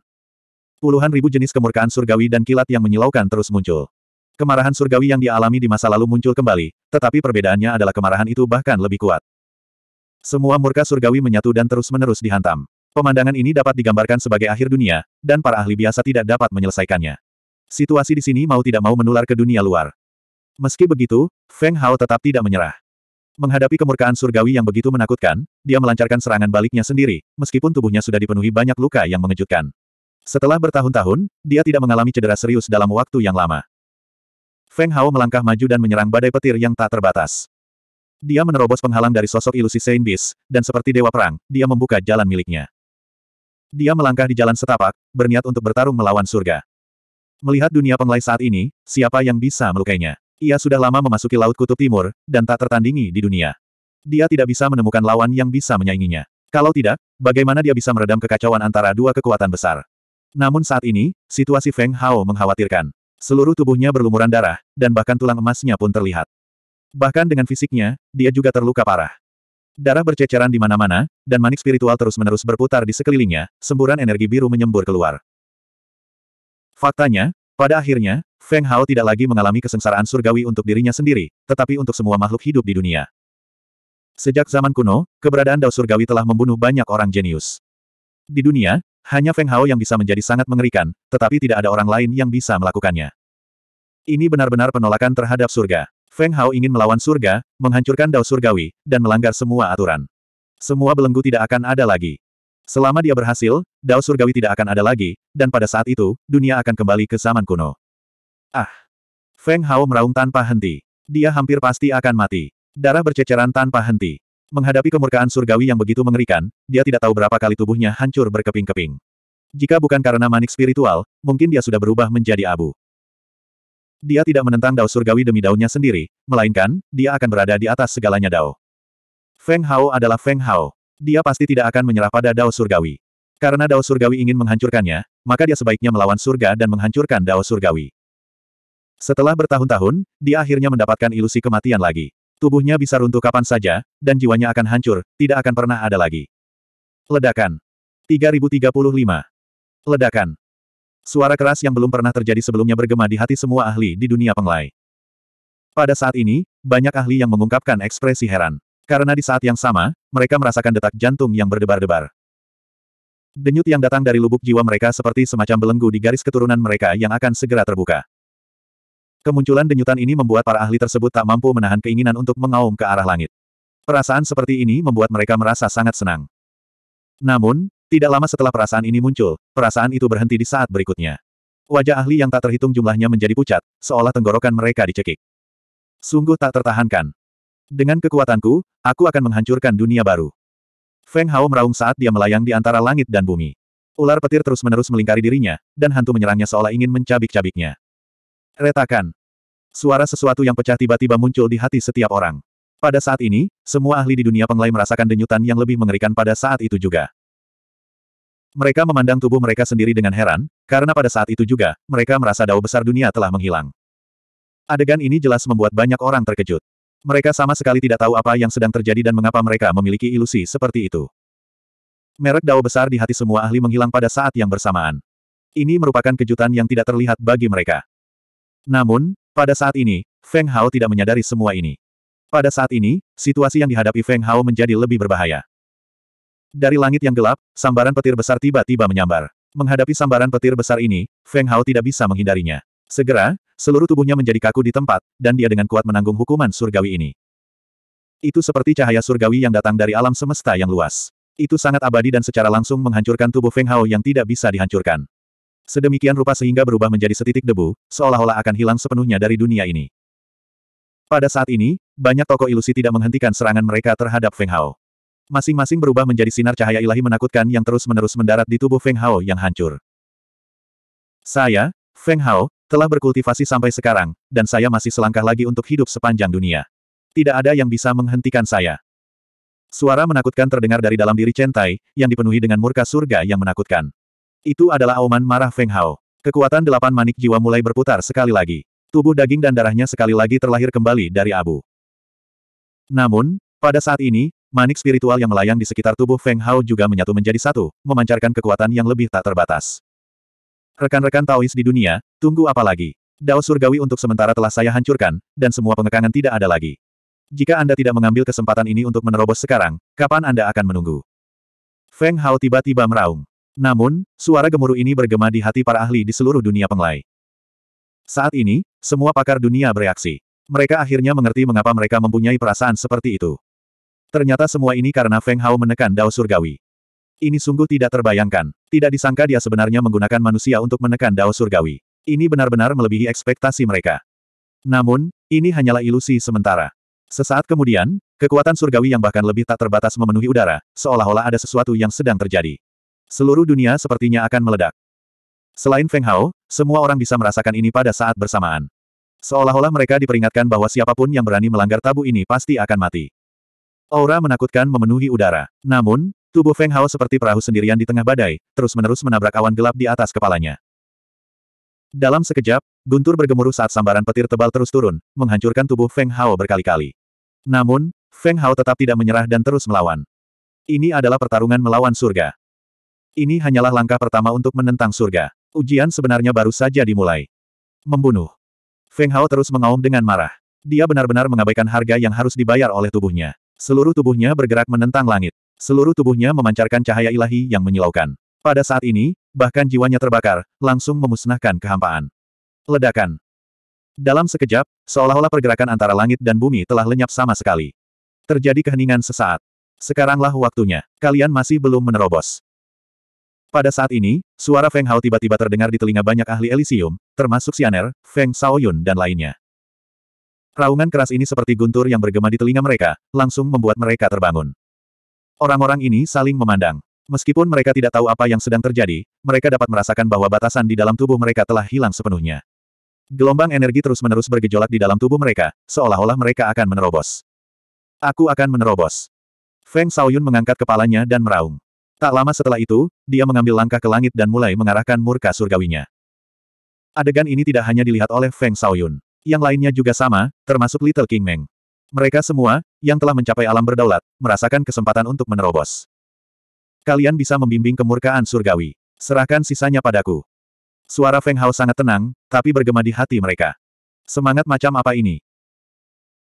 [SPEAKER 1] Puluhan ribu jenis kemurkaan surgawi dan kilat yang menyilaukan terus muncul. Kemarahan surgawi yang dialami di masa lalu muncul kembali, tetapi perbedaannya adalah kemarahan itu bahkan lebih kuat. Semua murka surgawi menyatu dan terus-menerus dihantam. Pemandangan ini dapat digambarkan sebagai akhir dunia, dan para ahli biasa tidak dapat menyelesaikannya. Situasi di sini mau tidak mau menular ke dunia luar. Meski begitu, Feng Hao tetap tidak menyerah. Menghadapi kemurkaan surgawi yang begitu menakutkan, dia melancarkan serangan baliknya sendiri, meskipun tubuhnya sudah dipenuhi banyak luka yang mengejutkan. Setelah bertahun-tahun, dia tidak mengalami cedera serius dalam waktu yang lama. Feng Hao melangkah maju dan menyerang badai petir yang tak terbatas. Dia menerobos penghalang dari sosok ilusi Saint Beast, dan seperti dewa perang, dia membuka jalan miliknya. Dia melangkah di jalan setapak, berniat untuk bertarung melawan surga. Melihat dunia penglai saat ini, siapa yang bisa melukainya? Ia sudah lama memasuki Laut Kutub Timur, dan tak tertandingi di dunia. Dia tidak bisa menemukan lawan yang bisa menyainginya. Kalau tidak, bagaimana dia bisa meredam kekacauan antara dua kekuatan besar? Namun saat ini, situasi Feng Hao mengkhawatirkan. Seluruh tubuhnya berlumuran darah, dan bahkan tulang emasnya pun terlihat. Bahkan dengan fisiknya, dia juga terluka parah. Darah berceceran di mana-mana, dan manik spiritual terus-menerus berputar di sekelilingnya, semburan energi biru menyembur keluar. Faktanya, pada akhirnya, Feng Hao tidak lagi mengalami kesengsaraan surgawi untuk dirinya sendiri, tetapi untuk semua makhluk hidup di dunia. Sejak zaman kuno, keberadaan Dao Surgawi telah membunuh banyak orang jenius. Di dunia, hanya Feng Hao yang bisa menjadi sangat mengerikan, tetapi tidak ada orang lain yang bisa melakukannya. Ini benar-benar penolakan terhadap surga. Feng Hao ingin melawan surga, menghancurkan dao surgawi, dan melanggar semua aturan. Semua belenggu tidak akan ada lagi. Selama dia berhasil, dao surgawi tidak akan ada lagi, dan pada saat itu, dunia akan kembali ke zaman kuno. Ah! Feng Hao meraung tanpa henti. Dia hampir pasti akan mati. Darah berceceran tanpa henti. Menghadapi kemurkaan surgawi yang begitu mengerikan, dia tidak tahu berapa kali tubuhnya hancur berkeping-keping. Jika bukan karena manik spiritual, mungkin dia sudah berubah menjadi abu. Dia tidak menentang dao surgawi demi daunnya sendiri, melainkan, dia akan berada di atas segalanya dao. Feng Hao adalah Feng Hao. Dia pasti tidak akan menyerah pada dao surgawi. Karena dao surgawi ingin menghancurkannya, maka dia sebaiknya melawan surga dan menghancurkan dao surgawi. Setelah bertahun-tahun, dia akhirnya mendapatkan ilusi kematian lagi. Tubuhnya bisa runtuh kapan saja, dan jiwanya akan hancur, tidak akan pernah ada lagi. Ledakan. 3035. Ledakan. Suara keras yang belum pernah terjadi sebelumnya bergema di hati semua ahli di dunia penglai. Pada saat ini, banyak ahli yang mengungkapkan ekspresi heran. Karena di saat yang sama, mereka merasakan detak jantung yang berdebar-debar. Denyut yang datang dari lubuk jiwa mereka seperti semacam belenggu di garis keturunan mereka yang akan segera terbuka. Kemunculan denyutan ini membuat para ahli tersebut tak mampu menahan keinginan untuk mengaum ke arah langit. Perasaan seperti ini membuat mereka merasa sangat senang. Namun, tidak lama setelah perasaan ini muncul, perasaan itu berhenti di saat berikutnya. Wajah ahli yang tak terhitung jumlahnya menjadi pucat, seolah tenggorokan mereka dicekik. Sungguh tak tertahankan. Dengan kekuatanku, aku akan menghancurkan dunia baru. Feng Hao meraung saat dia melayang di antara langit dan bumi. Ular petir terus-menerus melingkari dirinya, dan hantu menyerangnya seolah ingin mencabik-cabiknya. Retakan. Suara sesuatu yang pecah tiba-tiba muncul di hati setiap orang. Pada saat ini, semua ahli di dunia penglai merasakan denyutan yang lebih mengerikan pada saat itu juga. Mereka memandang tubuh mereka sendiri dengan heran, karena pada saat itu juga, mereka merasa dao besar dunia telah menghilang. Adegan ini jelas membuat banyak orang terkejut. Mereka sama sekali tidak tahu apa yang sedang terjadi dan mengapa mereka memiliki ilusi seperti itu. Merek dao besar di hati semua ahli menghilang pada saat yang bersamaan. Ini merupakan kejutan yang tidak terlihat bagi mereka. Namun, pada saat ini, Feng Hao tidak menyadari semua ini. Pada saat ini, situasi yang dihadapi Feng Hao menjadi lebih berbahaya. Dari langit yang gelap, sambaran petir besar tiba-tiba menyambar. Menghadapi sambaran petir besar ini, Feng Hao tidak bisa menghindarinya. Segera, seluruh tubuhnya menjadi kaku di tempat, dan dia dengan kuat menanggung hukuman surgawi ini. Itu seperti cahaya surgawi yang datang dari alam semesta yang luas. Itu sangat abadi dan secara langsung menghancurkan tubuh Feng Hao yang tidak bisa dihancurkan. Sedemikian rupa sehingga berubah menjadi setitik debu, seolah-olah akan hilang sepenuhnya dari dunia ini. Pada saat ini, banyak tokoh ilusi tidak menghentikan serangan mereka terhadap Feng Hao. Masing-masing berubah menjadi sinar cahaya ilahi menakutkan yang terus-menerus mendarat di tubuh Feng Hao yang hancur. Saya, Feng Hao, telah berkultivasi sampai sekarang, dan saya masih selangkah lagi untuk hidup sepanjang dunia. Tidak ada yang bisa menghentikan saya. Suara menakutkan terdengar dari dalam diri Chen Tai, yang dipenuhi dengan murka surga yang menakutkan. Itu adalah auman marah Feng Hao. Kekuatan delapan manik jiwa mulai berputar sekali lagi. Tubuh daging dan darahnya sekali lagi terlahir kembali dari abu. Namun, pada saat ini, manik spiritual yang melayang di sekitar tubuh Feng Hao juga menyatu menjadi satu, memancarkan kekuatan yang lebih tak terbatas. Rekan-rekan Taois di dunia, tunggu apa lagi? Dao surgawi untuk sementara telah saya hancurkan, dan semua pengekangan tidak ada lagi. Jika Anda tidak mengambil kesempatan ini untuk menerobos sekarang, kapan Anda akan menunggu? Feng Hao tiba-tiba meraung. Namun, suara gemuruh ini bergema di hati para ahli di seluruh dunia penglai. Saat ini, semua pakar dunia bereaksi. Mereka akhirnya mengerti mengapa mereka mempunyai perasaan seperti itu. Ternyata semua ini karena Feng Hao menekan Dao Surgawi. Ini sungguh tidak terbayangkan. Tidak disangka dia sebenarnya menggunakan manusia untuk menekan Dao Surgawi. Ini benar-benar melebihi ekspektasi mereka. Namun, ini hanyalah ilusi sementara. Sesaat kemudian, kekuatan surgawi yang bahkan lebih tak terbatas memenuhi udara, seolah-olah ada sesuatu yang sedang terjadi. Seluruh dunia sepertinya akan meledak. Selain Feng Hao, semua orang bisa merasakan ini pada saat bersamaan. Seolah-olah mereka diperingatkan bahwa siapapun yang berani melanggar tabu ini pasti akan mati. Aura menakutkan memenuhi udara. Namun, tubuh Feng Hao seperti perahu sendirian di tengah badai, terus-menerus menabrak awan gelap di atas kepalanya. Dalam sekejap, guntur bergemuruh saat sambaran petir tebal terus turun, menghancurkan tubuh Feng Hao berkali-kali. Namun, Feng Hao tetap tidak menyerah dan terus melawan. Ini adalah pertarungan melawan surga. Ini hanyalah langkah pertama untuk menentang surga. Ujian sebenarnya baru saja dimulai. Membunuh. Feng Hao terus mengaum dengan marah. Dia benar-benar mengabaikan harga yang harus dibayar oleh tubuhnya. Seluruh tubuhnya bergerak menentang langit. Seluruh tubuhnya memancarkan cahaya ilahi yang menyilaukan. Pada saat ini, bahkan jiwanya terbakar, langsung memusnahkan kehampaan. Ledakan. Dalam sekejap, seolah-olah pergerakan antara langit dan bumi telah lenyap sama sekali. Terjadi keheningan sesaat. Sekaranglah waktunya. Kalian masih belum menerobos. Pada saat ini, suara Feng Hao tiba-tiba terdengar di telinga banyak ahli Elysium, termasuk Xian'er, Feng Shaoyun dan lainnya. Raungan keras ini seperti guntur yang bergema di telinga mereka, langsung membuat mereka terbangun. Orang-orang ini saling memandang. Meskipun mereka tidak tahu apa yang sedang terjadi, mereka dapat merasakan bahwa batasan di dalam tubuh mereka telah hilang sepenuhnya. Gelombang energi terus-menerus bergejolak di dalam tubuh mereka, seolah-olah mereka akan menerobos. Aku akan menerobos. Feng Shaoyun mengangkat kepalanya dan meraung. Tak lama setelah itu, dia mengambil langkah ke langit dan mulai mengarahkan murka surgawinya. Adegan ini tidak hanya dilihat oleh Feng Shaoyun. Yang lainnya juga sama, termasuk Little King Meng. Mereka semua, yang telah mencapai alam berdaulat, merasakan kesempatan untuk menerobos. Kalian bisa membimbing kemurkaan surgawi. Serahkan sisanya padaku. Suara Feng Hao sangat tenang, tapi bergema di hati mereka. Semangat macam apa ini?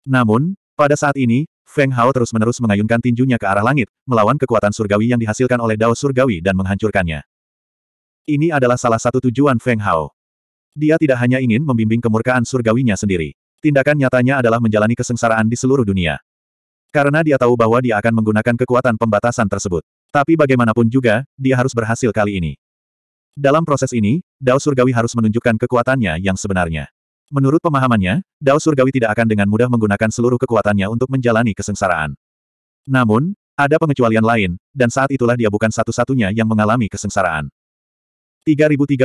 [SPEAKER 1] Namun, pada saat ini, Feng Hao terus-menerus mengayunkan tinjunya ke arah langit, melawan kekuatan surgawi yang dihasilkan oleh Dao Surgawi dan menghancurkannya. Ini adalah salah satu tujuan Feng Hao. Dia tidak hanya ingin membimbing kemurkaan surgawinya sendiri. Tindakan nyatanya adalah menjalani kesengsaraan di seluruh dunia. Karena dia tahu bahwa dia akan menggunakan kekuatan pembatasan tersebut. Tapi bagaimanapun juga, dia harus berhasil kali ini. Dalam proses ini, Dao Surgawi harus menunjukkan kekuatannya yang sebenarnya. Menurut pemahamannya, Dao Surgawi tidak akan dengan mudah menggunakan seluruh kekuatannya untuk menjalani kesengsaraan. Namun, ada pengecualian lain, dan saat itulah dia bukan satu-satunya yang mengalami kesengsaraan. 3036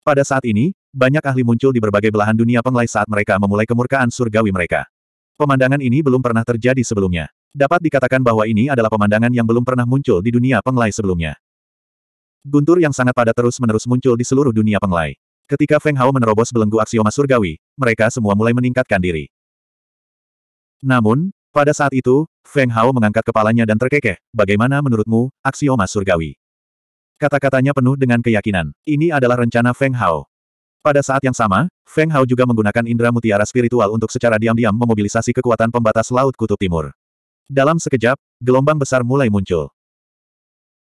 [SPEAKER 1] Pada saat ini, banyak ahli muncul di berbagai belahan dunia penglai saat mereka memulai kemurkaan surgawi mereka. Pemandangan ini belum pernah terjadi sebelumnya. Dapat dikatakan bahwa ini adalah pemandangan yang belum pernah muncul di dunia penglai sebelumnya. Guntur yang sangat padat terus-menerus muncul di seluruh dunia penglai. Ketika Feng Hao menerobos belenggu aksioma surgawi, mereka semua mulai meningkatkan diri. Namun, pada saat itu, Feng Hao mengangkat kepalanya dan terkekeh, bagaimana menurutmu, aksioma surgawi? Kata-katanya penuh dengan keyakinan. Ini adalah rencana Feng Hao. Pada saat yang sama, Feng Hao juga menggunakan indera mutiara spiritual untuk secara diam-diam memobilisasi kekuatan pembatas Laut Kutub Timur. Dalam sekejap, gelombang besar mulai muncul.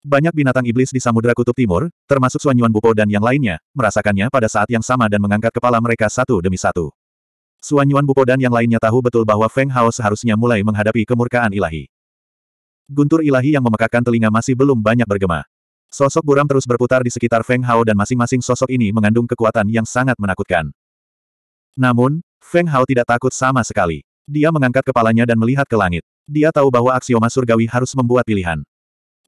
[SPEAKER 1] Banyak binatang iblis di Samudra Kutub Timur, termasuk Suanyuan Bupo dan yang lainnya, merasakannya pada saat yang sama dan mengangkat kepala mereka satu demi satu. Suanyuan Bupo dan yang lainnya tahu betul bahwa Feng Hao seharusnya mulai menghadapi kemurkaan ilahi. Guntur ilahi yang memekakkan telinga masih belum banyak bergema. Sosok buram terus berputar di sekitar Feng Hao dan masing-masing sosok ini mengandung kekuatan yang sangat menakutkan. Namun, Feng Hao tidak takut sama sekali. Dia mengangkat kepalanya dan melihat ke langit. Dia tahu bahwa aksioma surgawi harus membuat pilihan.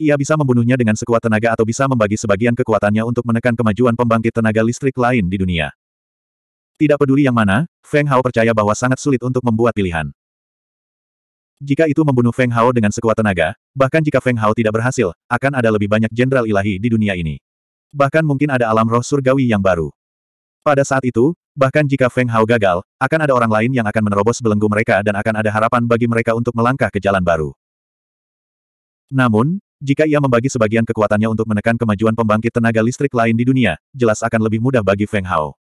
[SPEAKER 1] Ia bisa membunuhnya dengan sekuat tenaga atau bisa membagi sebagian kekuatannya untuk menekan kemajuan pembangkit tenaga listrik lain di dunia. Tidak peduli yang mana, Feng Hao percaya bahwa sangat sulit untuk membuat pilihan. Jika itu membunuh Feng Hao dengan sekuat tenaga, bahkan jika Feng Hao tidak berhasil, akan ada lebih banyak jenderal ilahi di dunia ini. Bahkan mungkin ada alam roh surgawi yang baru. Pada saat itu, bahkan jika Feng Hao gagal, akan ada orang lain yang akan menerobos belenggu mereka dan akan ada harapan bagi mereka untuk melangkah ke jalan baru. Namun, jika ia membagi sebagian kekuatannya untuk menekan kemajuan pembangkit tenaga listrik lain di dunia, jelas akan lebih mudah bagi Feng Hao.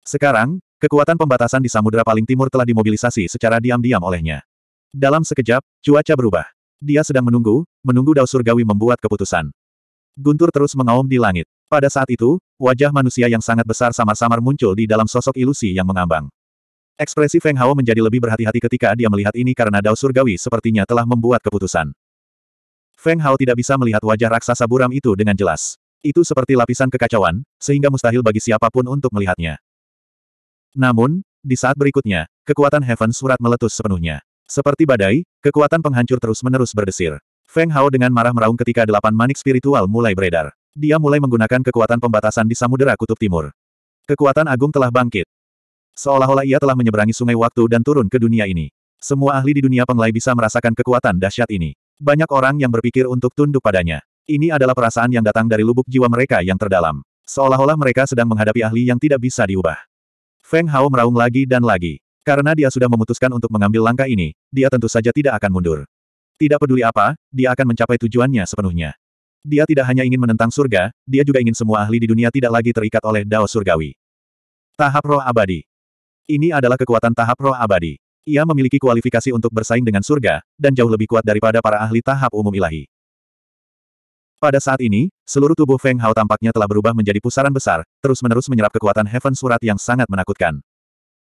[SPEAKER 1] Sekarang, kekuatan pembatasan di samudera Paling Timur telah dimobilisasi secara diam-diam olehnya. Dalam sekejap, cuaca berubah. Dia sedang menunggu, menunggu Dao Surgawi membuat keputusan. Guntur terus mengaum di langit. Pada saat itu, wajah manusia yang sangat besar samar-samar muncul di dalam sosok ilusi yang mengambang. Ekspresi Feng Hao menjadi lebih berhati-hati ketika dia melihat ini karena Dao Surgawi sepertinya telah membuat keputusan. Feng Hao tidak bisa melihat wajah raksasa buram itu dengan jelas. Itu seperti lapisan kekacauan, sehingga mustahil bagi siapapun untuk melihatnya. Namun, di saat berikutnya, kekuatan Heaven Surat meletus sepenuhnya. Seperti badai, kekuatan penghancur terus-menerus berdesir. Feng Hao dengan marah meraung ketika delapan manik spiritual mulai beredar. Dia mulai menggunakan kekuatan pembatasan di Samudera Kutub Timur. Kekuatan agung telah bangkit. Seolah-olah ia telah menyeberangi sungai waktu dan turun ke dunia ini. Semua ahli di dunia penglai bisa merasakan kekuatan dahsyat ini. Banyak orang yang berpikir untuk tunduk padanya. Ini adalah perasaan yang datang dari lubuk jiwa mereka yang terdalam. Seolah-olah mereka sedang menghadapi ahli yang tidak bisa diubah. Feng Hao meraung lagi dan lagi. Karena dia sudah memutuskan untuk mengambil langkah ini, dia tentu saja tidak akan mundur. Tidak peduli apa, dia akan mencapai tujuannya sepenuhnya. Dia tidak hanya ingin menentang surga, dia juga ingin semua ahli di dunia tidak lagi terikat oleh dao surgawi. Tahap roh abadi. Ini adalah kekuatan tahap roh abadi. Ia memiliki kualifikasi untuk bersaing dengan surga, dan jauh lebih kuat daripada para ahli tahap umum ilahi. Pada saat ini, seluruh tubuh Feng Hao tampaknya telah berubah menjadi pusaran besar, terus-menerus menyerap kekuatan Heaven Surat yang sangat menakutkan.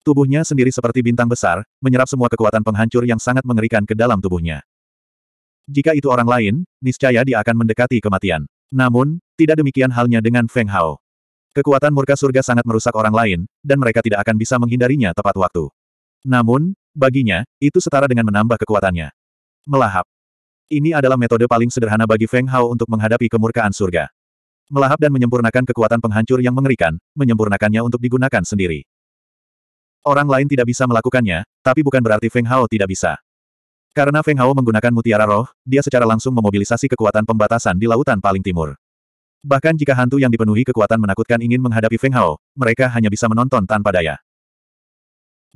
[SPEAKER 1] Tubuhnya sendiri seperti bintang besar, menyerap semua kekuatan penghancur yang sangat mengerikan ke dalam tubuhnya. Jika itu orang lain, niscaya dia akan mendekati kematian. Namun, tidak demikian halnya dengan Feng Hao. Kekuatan murka surga sangat merusak orang lain, dan mereka tidak akan bisa menghindarinya tepat waktu. Namun, Baginya, itu setara dengan menambah kekuatannya. Melahap. Ini adalah metode paling sederhana bagi Feng Hao untuk menghadapi kemurkaan surga. Melahap dan menyempurnakan kekuatan penghancur yang mengerikan, menyempurnakannya untuk digunakan sendiri. Orang lain tidak bisa melakukannya, tapi bukan berarti Feng Hao tidak bisa. Karena Feng Hao menggunakan mutiara roh, dia secara langsung memobilisasi kekuatan pembatasan di lautan paling timur. Bahkan jika hantu yang dipenuhi kekuatan menakutkan ingin menghadapi Feng Hao, mereka hanya bisa menonton tanpa daya.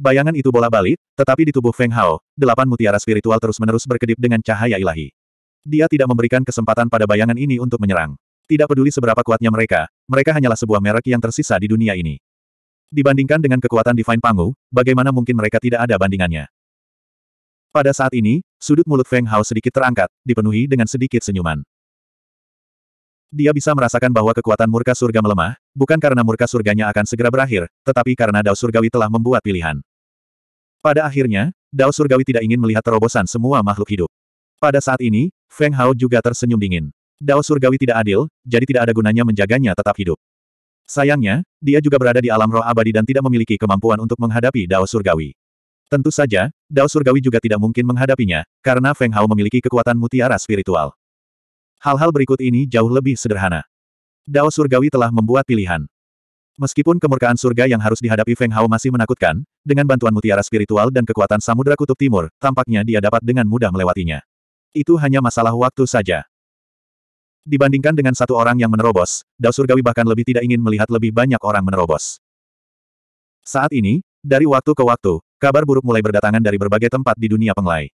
[SPEAKER 1] Bayangan itu bola balik, tetapi di tubuh Feng Hao, delapan mutiara spiritual terus-menerus berkedip dengan cahaya ilahi. Dia tidak memberikan kesempatan pada bayangan ini untuk menyerang. Tidak peduli seberapa kuatnya mereka, mereka hanyalah sebuah merek yang tersisa di dunia ini. Dibandingkan dengan kekuatan Divine Pangu, bagaimana mungkin mereka tidak ada bandingannya? Pada saat ini, sudut mulut Feng Hao sedikit terangkat, dipenuhi dengan sedikit senyuman. Dia bisa merasakan bahwa kekuatan murka surga melemah, bukan karena murka surganya akan segera berakhir, tetapi karena dao surgawi telah membuat pilihan. Pada akhirnya, Dao Surgawi tidak ingin melihat terobosan semua makhluk hidup. Pada saat ini, Feng Hao juga tersenyum dingin. Dao Surgawi tidak adil, jadi tidak ada gunanya menjaganya tetap hidup. Sayangnya, dia juga berada di alam roh abadi dan tidak memiliki kemampuan untuk menghadapi Dao Surgawi. Tentu saja, Dao Surgawi juga tidak mungkin menghadapinya, karena Feng Hao memiliki kekuatan mutiara spiritual. Hal-hal berikut ini jauh lebih sederhana. Dao Surgawi telah membuat pilihan. Meskipun kemurkaan surga yang harus dihadapi Feng Hao masih menakutkan, dengan bantuan mutiara spiritual dan kekuatan samudera kutub timur, tampaknya dia dapat dengan mudah melewatinya. Itu hanya masalah waktu saja. Dibandingkan dengan satu orang yang menerobos, Dao Surgawi bahkan lebih tidak ingin melihat lebih banyak orang menerobos. Saat ini, dari waktu ke waktu, kabar buruk mulai berdatangan dari berbagai tempat di dunia penglai.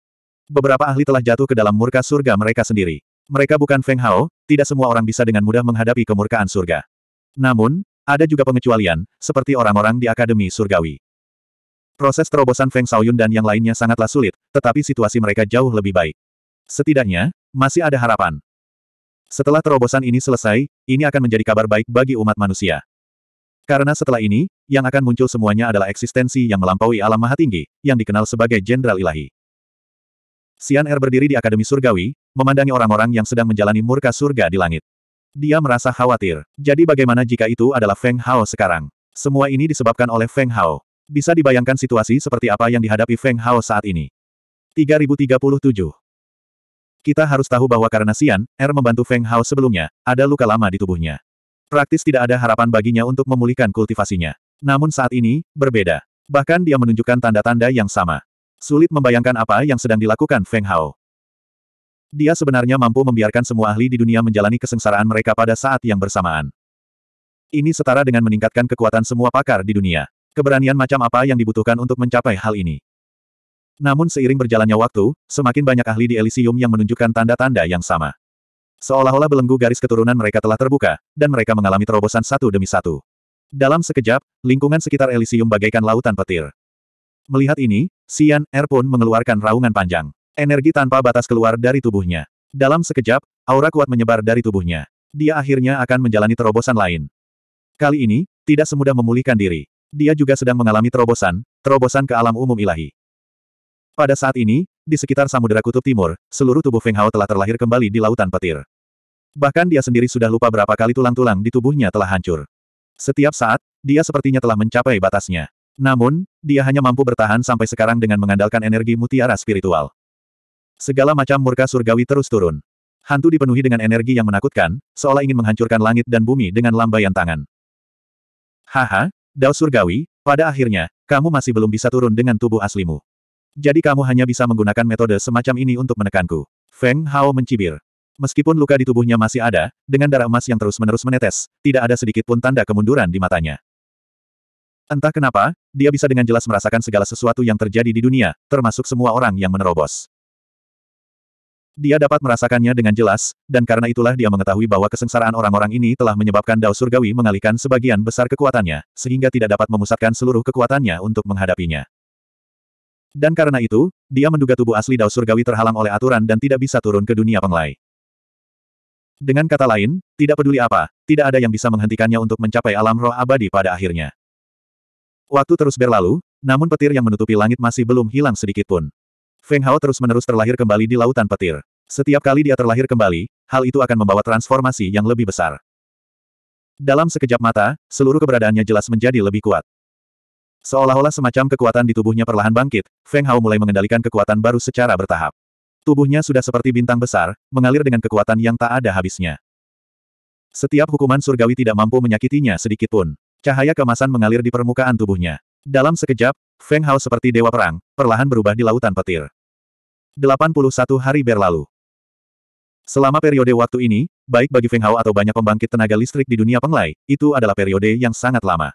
[SPEAKER 1] Beberapa ahli telah jatuh ke dalam murka surga mereka sendiri. Mereka bukan Feng Hao, tidak semua orang bisa dengan mudah menghadapi kemurkaan surga. Namun, ada juga pengecualian, seperti orang-orang di Akademi Surgawi. Proses terobosan Feng Shaoyun dan yang lainnya sangatlah sulit, tetapi situasi mereka jauh lebih baik. Setidaknya, masih ada harapan. Setelah terobosan ini selesai, ini akan menjadi kabar baik bagi umat manusia. Karena setelah ini, yang akan muncul semuanya adalah eksistensi yang melampaui alam maha tinggi, yang dikenal sebagai Jenderal Ilahi. Sian Er berdiri di Akademi Surgawi, memandangi orang-orang yang sedang menjalani murka surga di langit. Dia merasa khawatir. Jadi bagaimana jika itu adalah Feng Hao sekarang? Semua ini disebabkan oleh Feng Hao. Bisa dibayangkan situasi seperti apa yang dihadapi Feng Hao saat ini. 3037 Kita harus tahu bahwa karena Xian, Er membantu Feng Hao sebelumnya, ada luka lama di tubuhnya. Praktis tidak ada harapan baginya untuk memulihkan kultivasinya. Namun saat ini, berbeda. Bahkan dia menunjukkan tanda-tanda yang sama. Sulit membayangkan apa yang sedang dilakukan Feng Hao. Dia sebenarnya mampu membiarkan semua ahli di dunia menjalani kesengsaraan mereka pada saat yang bersamaan. Ini setara dengan meningkatkan kekuatan semua pakar di dunia. Keberanian macam apa yang dibutuhkan untuk mencapai hal ini? Namun seiring berjalannya waktu, semakin banyak ahli di Elysium yang menunjukkan tanda-tanda yang sama. Seolah-olah belenggu garis keturunan mereka telah terbuka, dan mereka mengalami terobosan satu demi satu. Dalam sekejap, lingkungan sekitar Elysium bagaikan lautan petir. Melihat ini, Sian Er pun mengeluarkan raungan panjang. Energi tanpa batas keluar dari tubuhnya. Dalam sekejap, aura kuat menyebar dari tubuhnya. Dia akhirnya akan menjalani terobosan lain. Kali ini, tidak semudah memulihkan diri. Dia juga sedang mengalami terobosan, terobosan ke alam umum ilahi. Pada saat ini, di sekitar Samudera Kutub Timur, seluruh tubuh Feng Hao telah terlahir kembali di lautan petir. Bahkan dia sendiri sudah lupa berapa kali tulang-tulang di tubuhnya telah hancur. Setiap saat, dia sepertinya telah mencapai batasnya. Namun, dia hanya mampu bertahan sampai sekarang dengan mengandalkan energi mutiara spiritual. Segala macam murka surgawi terus turun. Hantu dipenuhi dengan energi yang menakutkan, seolah ingin menghancurkan langit dan bumi dengan lambaian tangan. Haha, Dao Surgawi, pada akhirnya, kamu masih belum bisa turun dengan tubuh aslimu. Jadi kamu hanya bisa menggunakan metode semacam ini untuk menekanku. Feng Hao mencibir. Meskipun luka di tubuhnya masih ada, dengan darah emas yang terus-menerus menetes, tidak ada sedikit pun tanda kemunduran di matanya. Entah kenapa, dia bisa dengan jelas merasakan segala sesuatu yang terjadi di dunia, termasuk semua orang yang menerobos. Dia dapat merasakannya dengan jelas, dan karena itulah dia mengetahui bahwa kesengsaraan orang-orang ini telah menyebabkan Dao Surgawi mengalihkan sebagian besar kekuatannya, sehingga tidak dapat memusatkan seluruh kekuatannya untuk menghadapinya. Dan karena itu, dia menduga tubuh asli Dao Surgawi terhalang oleh aturan dan tidak bisa turun ke dunia penglai. Dengan kata lain, tidak peduli apa, tidak ada yang bisa menghentikannya untuk mencapai alam roh abadi pada akhirnya. Waktu terus berlalu, namun petir yang menutupi langit masih belum hilang sedikitpun. Feng Hao terus-menerus terlahir kembali di lautan petir. Setiap kali dia terlahir kembali, hal itu akan membawa transformasi yang lebih besar. Dalam sekejap mata, seluruh keberadaannya jelas menjadi lebih kuat. Seolah-olah semacam kekuatan di tubuhnya perlahan bangkit, Feng Hao mulai mengendalikan kekuatan baru secara bertahap. Tubuhnya sudah seperti bintang besar, mengalir dengan kekuatan yang tak ada habisnya. Setiap hukuman surgawi tidak mampu menyakitinya sedikit pun. Cahaya kemasan mengalir di permukaan tubuhnya. Dalam sekejap, Feng Hao seperti dewa perang, perlahan berubah di lautan petir. 81 hari berlalu. Selama periode waktu ini, baik bagi Feng Hao atau banyak pembangkit tenaga listrik di dunia penglai, itu adalah periode yang sangat lama.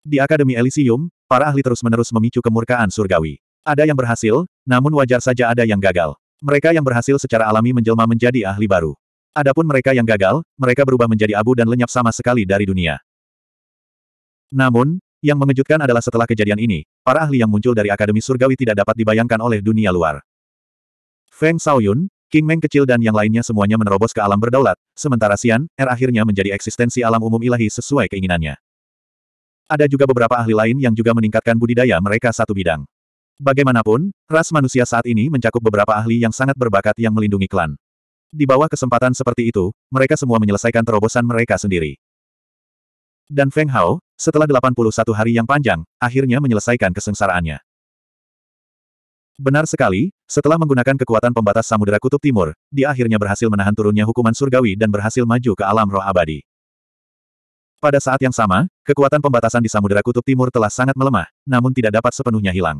[SPEAKER 1] Di Akademi Elysium, para ahli terus-menerus memicu kemurkaan surgawi. Ada yang berhasil, namun wajar saja ada yang gagal. Mereka yang berhasil secara alami menjelma menjadi ahli baru. Adapun mereka yang gagal, mereka berubah menjadi abu dan lenyap sama sekali dari dunia. Namun, yang mengejutkan adalah setelah kejadian ini, para ahli yang muncul dari Akademi Surgawi tidak dapat dibayangkan oleh dunia luar. Feng Shaoyun, King Meng kecil dan yang lainnya semuanya menerobos ke alam berdaulat, sementara Xian, Er akhirnya menjadi eksistensi alam umum ilahi sesuai keinginannya. Ada juga beberapa ahli lain yang juga meningkatkan budidaya mereka satu bidang. Bagaimanapun, ras manusia saat ini mencakup beberapa ahli yang sangat berbakat yang melindungi klan. Di bawah kesempatan seperti itu, mereka semua menyelesaikan terobosan mereka sendiri. Dan Feng Hao, setelah 81 hari yang panjang, akhirnya menyelesaikan kesengsaraannya. Benar sekali, setelah menggunakan kekuatan pembatas Samudera Kutub Timur, dia akhirnya berhasil menahan turunnya hukuman surgawi dan berhasil maju ke alam roh abadi. Pada saat yang sama, kekuatan pembatasan di Samudera Kutub Timur telah sangat melemah, namun tidak dapat sepenuhnya hilang.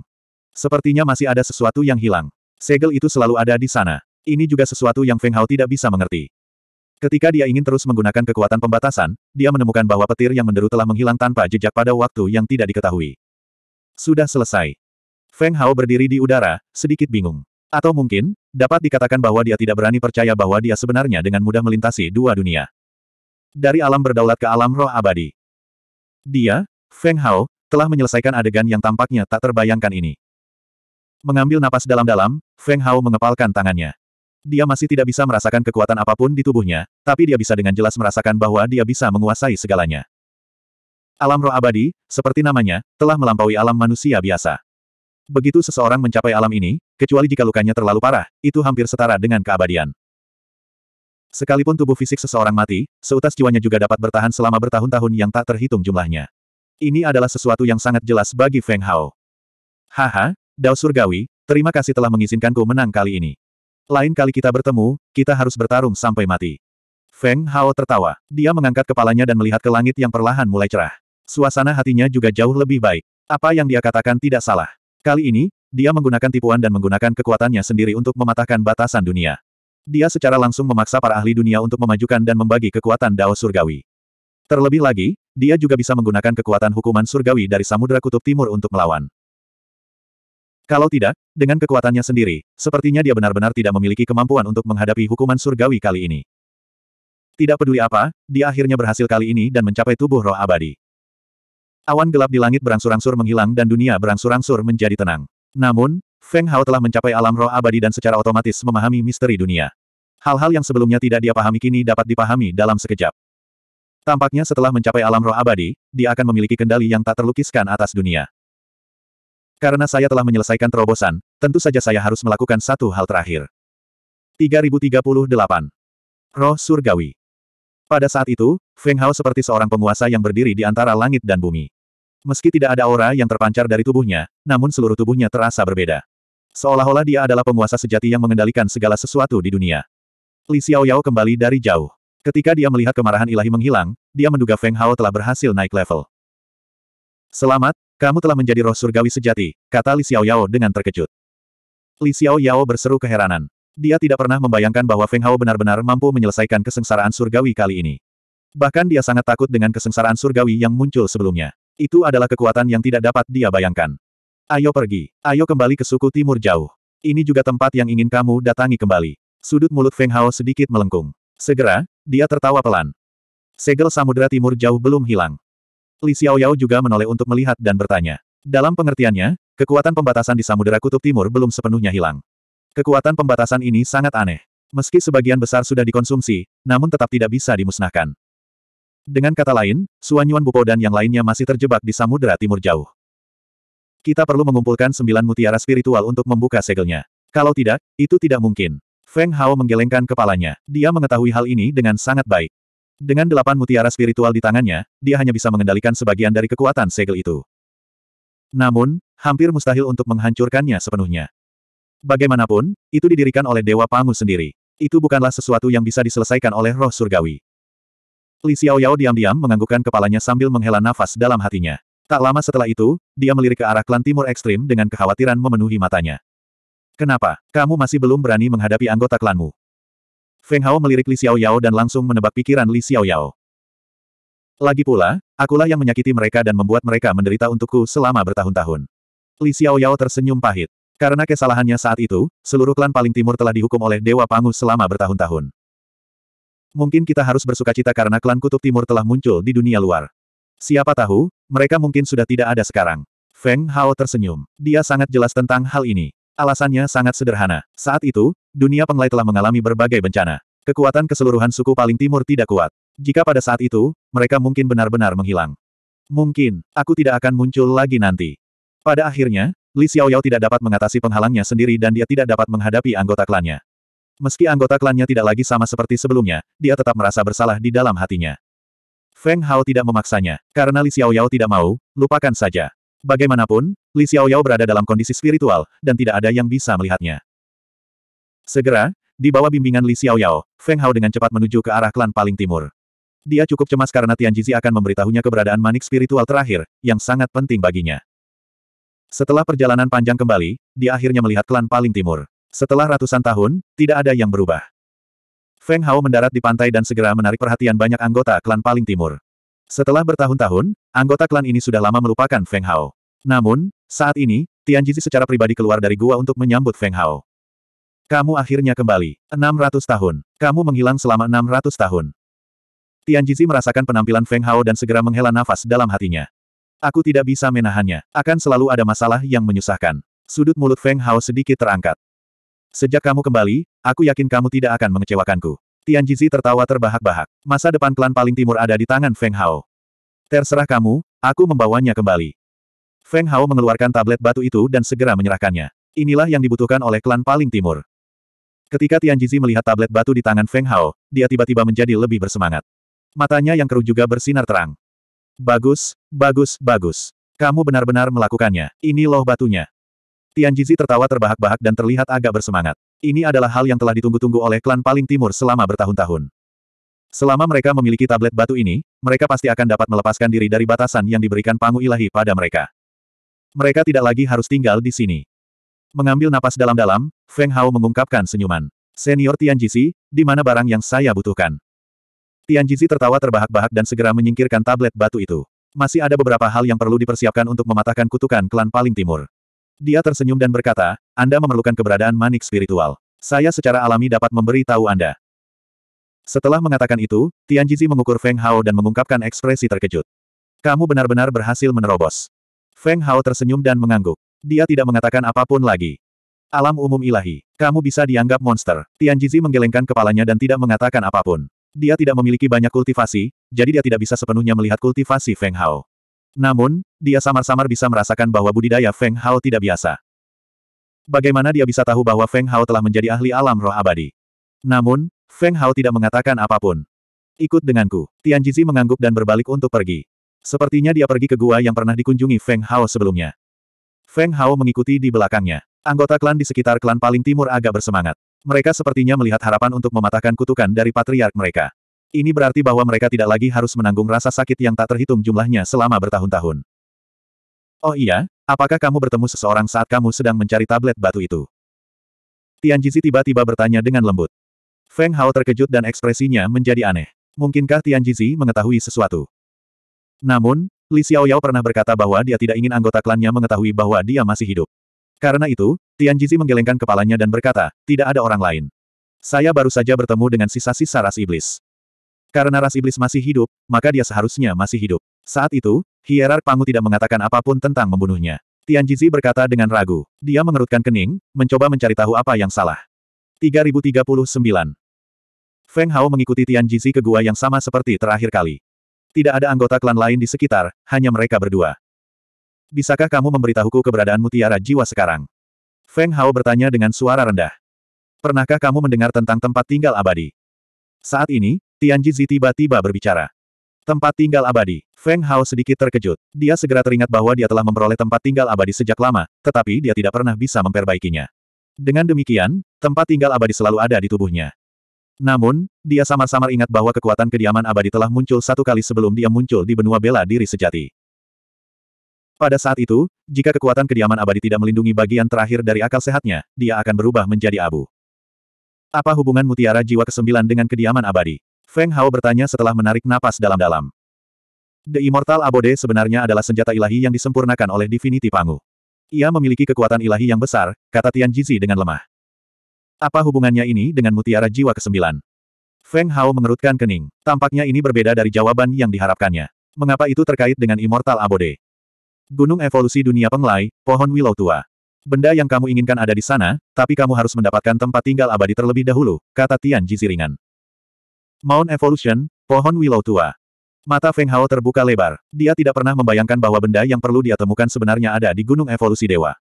[SPEAKER 1] Sepertinya masih ada sesuatu yang hilang. Segel itu selalu ada di sana. Ini juga sesuatu yang Feng Hao tidak bisa mengerti. Ketika dia ingin terus menggunakan kekuatan pembatasan, dia menemukan bahwa petir yang menderu telah menghilang tanpa jejak pada waktu yang tidak diketahui. Sudah selesai. Feng Hao berdiri di udara, sedikit bingung. Atau mungkin, dapat dikatakan bahwa dia tidak berani percaya bahwa dia sebenarnya dengan mudah melintasi dua dunia. Dari alam berdaulat ke alam roh abadi. Dia, Feng Hao, telah menyelesaikan adegan yang tampaknya tak terbayangkan ini. Mengambil napas dalam-dalam, Feng Hao mengepalkan tangannya. Dia masih tidak bisa merasakan kekuatan apapun di tubuhnya, tapi dia bisa dengan jelas merasakan bahwa dia bisa menguasai segalanya. Alam roh abadi, seperti namanya, telah melampaui alam manusia biasa. Begitu seseorang mencapai alam ini, kecuali jika lukanya terlalu parah, itu hampir setara dengan keabadian. Sekalipun tubuh fisik seseorang mati, seutas jiwanya juga dapat bertahan selama bertahun-tahun yang tak terhitung jumlahnya. Ini adalah sesuatu yang sangat jelas bagi Feng Hao. Haha, Dao Surgawi, terima kasih telah mengizinkanku menang kali ini. Lain kali kita bertemu, kita harus bertarung sampai mati. Feng Hao tertawa. Dia mengangkat kepalanya dan melihat ke langit yang perlahan mulai cerah. Suasana hatinya juga jauh lebih baik. Apa yang dia katakan tidak salah. Kali ini, dia menggunakan tipuan dan menggunakan kekuatannya sendiri untuk mematahkan batasan dunia. Dia secara langsung memaksa para ahli dunia untuk memajukan dan membagi kekuatan Dao Surgawi. Terlebih lagi, dia juga bisa menggunakan kekuatan hukuman surgawi dari Samudra Kutub Timur untuk melawan. Kalau tidak, dengan kekuatannya sendiri, sepertinya dia benar-benar tidak memiliki kemampuan untuk menghadapi hukuman surgawi kali ini. Tidak peduli apa, dia akhirnya berhasil kali ini dan mencapai tubuh roh abadi. Awan gelap di langit berangsur-angsur menghilang dan dunia berangsur-angsur menjadi tenang. Namun, Feng Hao telah mencapai alam roh abadi dan secara otomatis memahami misteri dunia. Hal-hal yang sebelumnya tidak dia pahami kini dapat dipahami dalam sekejap. Tampaknya setelah mencapai alam roh abadi, dia akan memiliki kendali yang tak terlukiskan atas dunia. Karena saya telah menyelesaikan terobosan, tentu saja saya harus melakukan satu hal terakhir. 3038. Roh Surgawi Pada saat itu, Feng Hao seperti seorang penguasa yang berdiri di antara langit dan bumi. Meski tidak ada aura yang terpancar dari tubuhnya, namun seluruh tubuhnya terasa berbeda. Seolah-olah dia adalah penguasa sejati yang mengendalikan segala sesuatu di dunia. Li Xiaoyao kembali dari jauh. Ketika dia melihat kemarahan ilahi menghilang, dia menduga Feng Hao telah berhasil naik level. Selamat, kamu telah menjadi roh surgawi sejati, kata Li Xiaoyao dengan terkejut. Li Xiaoyao berseru keheranan. Dia tidak pernah membayangkan bahwa Feng Hao benar-benar mampu menyelesaikan kesengsaraan surgawi kali ini. Bahkan dia sangat takut dengan kesengsaraan surgawi yang muncul sebelumnya. Itu adalah kekuatan yang tidak dapat dia bayangkan. Ayo pergi. Ayo kembali ke suku timur jauh. Ini juga tempat yang ingin kamu datangi kembali. Sudut mulut Feng Hao sedikit melengkung. Segera, dia tertawa pelan. Segel samudera timur jauh belum hilang. Li Xiaoyao juga menoleh untuk melihat dan bertanya. Dalam pengertiannya, kekuatan pembatasan di Samudera Kutub Timur belum sepenuhnya hilang. Kekuatan pembatasan ini sangat aneh. Meski sebagian besar sudah dikonsumsi, namun tetap tidak bisa dimusnahkan. Dengan kata lain, Suan Yuan Bupo dan yang lainnya masih terjebak di Samudera Timur jauh. Kita perlu mengumpulkan sembilan mutiara spiritual untuk membuka segelnya. Kalau tidak, itu tidak mungkin. Feng Hao menggelengkan kepalanya. Dia mengetahui hal ini dengan sangat baik. Dengan delapan mutiara spiritual di tangannya, dia hanya bisa mengendalikan sebagian dari kekuatan segel itu. Namun, hampir mustahil untuk menghancurkannya sepenuhnya. Bagaimanapun, itu didirikan oleh Dewa Pangu sendiri. Itu bukanlah sesuatu yang bisa diselesaikan oleh roh surgawi. Li Xiaoyao diam-diam menganggukkan kepalanya sambil menghela nafas dalam hatinya. Tak lama setelah itu, dia melirik ke arah klan timur ekstrim dengan kekhawatiran memenuhi matanya. Kenapa? Kamu masih belum berani menghadapi anggota klanmu. Feng Hao melirik Li Xiaoyao dan langsung menebak pikiran Li Xiaoyao. Lagi pula, akulah yang menyakiti mereka dan membuat mereka menderita untukku selama bertahun-tahun. Li Xiaoyao tersenyum pahit. Karena kesalahannya saat itu, seluruh klan paling timur telah dihukum oleh Dewa Pangu selama bertahun-tahun. Mungkin kita harus bersuka cita karena klan kutub timur telah muncul di dunia luar. Siapa tahu, mereka mungkin sudah tidak ada sekarang. Feng Hao tersenyum. Dia sangat jelas tentang hal ini. Alasannya sangat sederhana. Saat itu, dunia Penglai telah mengalami berbagai bencana. Kekuatan keseluruhan suku paling timur tidak kuat. Jika pada saat itu, mereka mungkin benar-benar menghilang. Mungkin, aku tidak akan muncul lagi nanti. Pada akhirnya, Li Xiaoyao tidak dapat mengatasi penghalangnya sendiri dan dia tidak dapat menghadapi anggota klannya. Meski anggota klannya tidak lagi sama seperti sebelumnya, dia tetap merasa bersalah di dalam hatinya. Feng Hao tidak memaksanya, karena Li Xiaoyao tidak mau, lupakan saja. Bagaimanapun, Li Xiaoyao berada dalam kondisi spiritual, dan tidak ada yang bisa melihatnya. Segera, di bawah bimbingan Li Xiaoyao, Feng Hao dengan cepat menuju ke arah klan paling timur. Dia cukup cemas karena Tian Jizi akan memberitahunya keberadaan manik spiritual terakhir, yang sangat penting baginya. Setelah perjalanan panjang kembali, dia akhirnya melihat klan paling timur. Setelah ratusan tahun, tidak ada yang berubah. Feng Hao mendarat di pantai dan segera menarik perhatian banyak anggota klan paling timur. Setelah bertahun-tahun, anggota klan ini sudah lama melupakan Feng Hao. Namun, saat ini, Tian Jizi secara pribadi keluar dari gua untuk menyambut Feng Hao. Kamu akhirnya kembali. 600 tahun. Kamu menghilang selama 600 tahun. Tian Jizi merasakan penampilan Feng Hao dan segera menghela nafas dalam hatinya. Aku tidak bisa menahannya. Akan selalu ada masalah yang menyusahkan. Sudut mulut Feng Hao sedikit terangkat. Sejak kamu kembali, aku yakin kamu tidak akan mengecewakanku. Tian Jizi tertawa terbahak-bahak. Masa depan klan paling timur ada di tangan Feng Hao. Terserah kamu, aku membawanya kembali. Feng Hao mengeluarkan tablet batu itu dan segera menyerahkannya. Inilah yang dibutuhkan oleh klan paling timur. Ketika Tian Jizi melihat tablet batu di tangan Feng Hao, dia tiba-tiba menjadi lebih bersemangat. Matanya yang keruh juga bersinar terang. Bagus, bagus, bagus. Kamu benar-benar melakukannya. Ini loh batunya. Tian Jizi tertawa terbahak-bahak dan terlihat agak bersemangat. Ini adalah hal yang telah ditunggu-tunggu oleh klan paling timur selama bertahun-tahun. Selama mereka memiliki tablet batu ini, mereka pasti akan dapat melepaskan diri dari batasan yang diberikan Pangu Ilahi pada mereka. Mereka tidak lagi harus tinggal di sini. Mengambil napas dalam-dalam, Feng Hao mengungkapkan senyuman. Senior Tian Jisi, di mana barang yang saya butuhkan? Tian Jisi tertawa terbahak-bahak dan segera menyingkirkan tablet batu itu. Masih ada beberapa hal yang perlu dipersiapkan untuk mematahkan kutukan klan paling timur. Dia tersenyum dan berkata, Anda memerlukan keberadaan manik spiritual. Saya secara alami dapat memberi tahu Anda. Setelah mengatakan itu, Tian Jisi mengukur Feng Hao dan mengungkapkan ekspresi terkejut. Kamu benar-benar berhasil menerobos. Feng Hao tersenyum dan mengangguk. Dia tidak mengatakan apapun lagi. Alam umum ilahi. Kamu bisa dianggap monster. Tian Jizi menggelengkan kepalanya dan tidak mengatakan apapun. Dia tidak memiliki banyak kultivasi, jadi dia tidak bisa sepenuhnya melihat kultivasi Feng Hao. Namun, dia samar-samar bisa merasakan bahwa budidaya Feng Hao tidak biasa. Bagaimana dia bisa tahu bahwa Feng Hao telah menjadi ahli alam roh abadi? Namun, Feng Hao tidak mengatakan apapun. Ikut denganku. Tian Jizi mengangguk dan berbalik untuk pergi. Sepertinya dia pergi ke gua yang pernah dikunjungi Feng Hao sebelumnya. Feng Hao mengikuti di belakangnya. Anggota klan di sekitar klan paling timur agak bersemangat. Mereka sepertinya melihat harapan untuk mematahkan kutukan dari patriark mereka. Ini berarti bahwa mereka tidak lagi harus menanggung rasa sakit yang tak terhitung jumlahnya selama bertahun-tahun. Oh iya, apakah kamu bertemu seseorang saat kamu sedang mencari tablet batu itu? Tian Jizi tiba-tiba bertanya dengan lembut. Feng Hao terkejut dan ekspresinya menjadi aneh. Mungkinkah Tian Jizi mengetahui sesuatu? Namun, Li Xiaoyao pernah berkata bahwa dia tidak ingin anggota klannya mengetahui bahwa dia masih hidup. Karena itu, Tian Jizi menggelengkan kepalanya dan berkata, tidak ada orang lain. Saya baru saja bertemu dengan sisa-sisa ras iblis. Karena ras iblis masih hidup, maka dia seharusnya masih hidup. Saat itu, Hierar Pangu tidak mengatakan apapun tentang membunuhnya. Tian Jizi berkata dengan ragu. Dia mengerutkan kening, mencoba mencari tahu apa yang salah. 3039 Feng Hao mengikuti Tian Jizi ke gua yang sama seperti terakhir kali. Tidak ada anggota klan lain di sekitar, hanya mereka berdua. Bisakah kamu memberitahuku keberadaan mutiara jiwa sekarang? Feng Hao bertanya dengan suara rendah. Pernahkah kamu mendengar tentang tempat tinggal abadi? Saat ini, Tian Jizi tiba-tiba berbicara. Tempat tinggal abadi. Feng Hao sedikit terkejut. Dia segera teringat bahwa dia telah memperoleh tempat tinggal abadi sejak lama, tetapi dia tidak pernah bisa memperbaikinya. Dengan demikian, tempat tinggal abadi selalu ada di tubuhnya. Namun, dia samar-samar ingat bahwa kekuatan kediaman abadi telah muncul satu kali sebelum dia muncul di benua bela diri sejati. Pada saat itu, jika kekuatan kediaman abadi tidak melindungi bagian terakhir dari akal sehatnya, dia akan berubah menjadi abu. Apa hubungan mutiara jiwa ke-9 dengan kediaman abadi? Feng Hao bertanya setelah menarik napas dalam-dalam. The Immortal Abode sebenarnya adalah senjata ilahi yang disempurnakan oleh Divinity Pangu. Ia memiliki kekuatan ilahi yang besar, kata Tian Jizi dengan lemah. Apa hubungannya ini dengan mutiara jiwa kesembilan? Feng Hao mengerutkan kening. Tampaknya ini berbeda dari jawaban yang diharapkannya. Mengapa itu terkait dengan Immortal Abode? Gunung evolusi dunia penglai, pohon willow tua. Benda yang kamu inginkan ada di sana, tapi kamu harus mendapatkan tempat tinggal abadi terlebih dahulu, kata Tian Ji Jiziringan. Mount Evolution, pohon willow tua. Mata Feng Hao terbuka lebar. Dia tidak pernah membayangkan bahwa benda yang perlu dia temukan sebenarnya ada di Gunung Evolusi Dewa.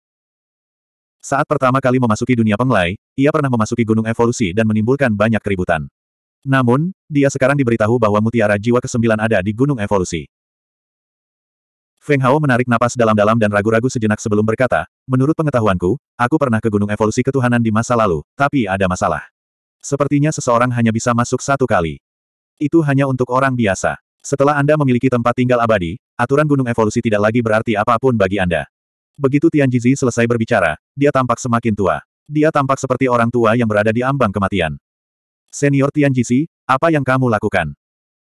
[SPEAKER 1] Saat pertama kali memasuki dunia penglai, ia pernah memasuki gunung evolusi dan menimbulkan banyak keributan. Namun, dia sekarang diberitahu bahwa mutiara jiwa kesembilan ada di gunung evolusi. Feng Hao menarik napas dalam-dalam dan ragu-ragu sejenak sebelum berkata, menurut pengetahuanku, aku pernah ke gunung evolusi ketuhanan di masa lalu, tapi ada masalah. Sepertinya seseorang hanya bisa masuk satu kali. Itu hanya untuk orang biasa. Setelah Anda memiliki tempat tinggal abadi, aturan gunung evolusi tidak lagi berarti apapun bagi Anda. Begitu Tian Jizi selesai berbicara, dia tampak semakin tua. Dia tampak seperti orang tua yang berada di ambang kematian. Senior Tian Jizi, apa yang kamu lakukan?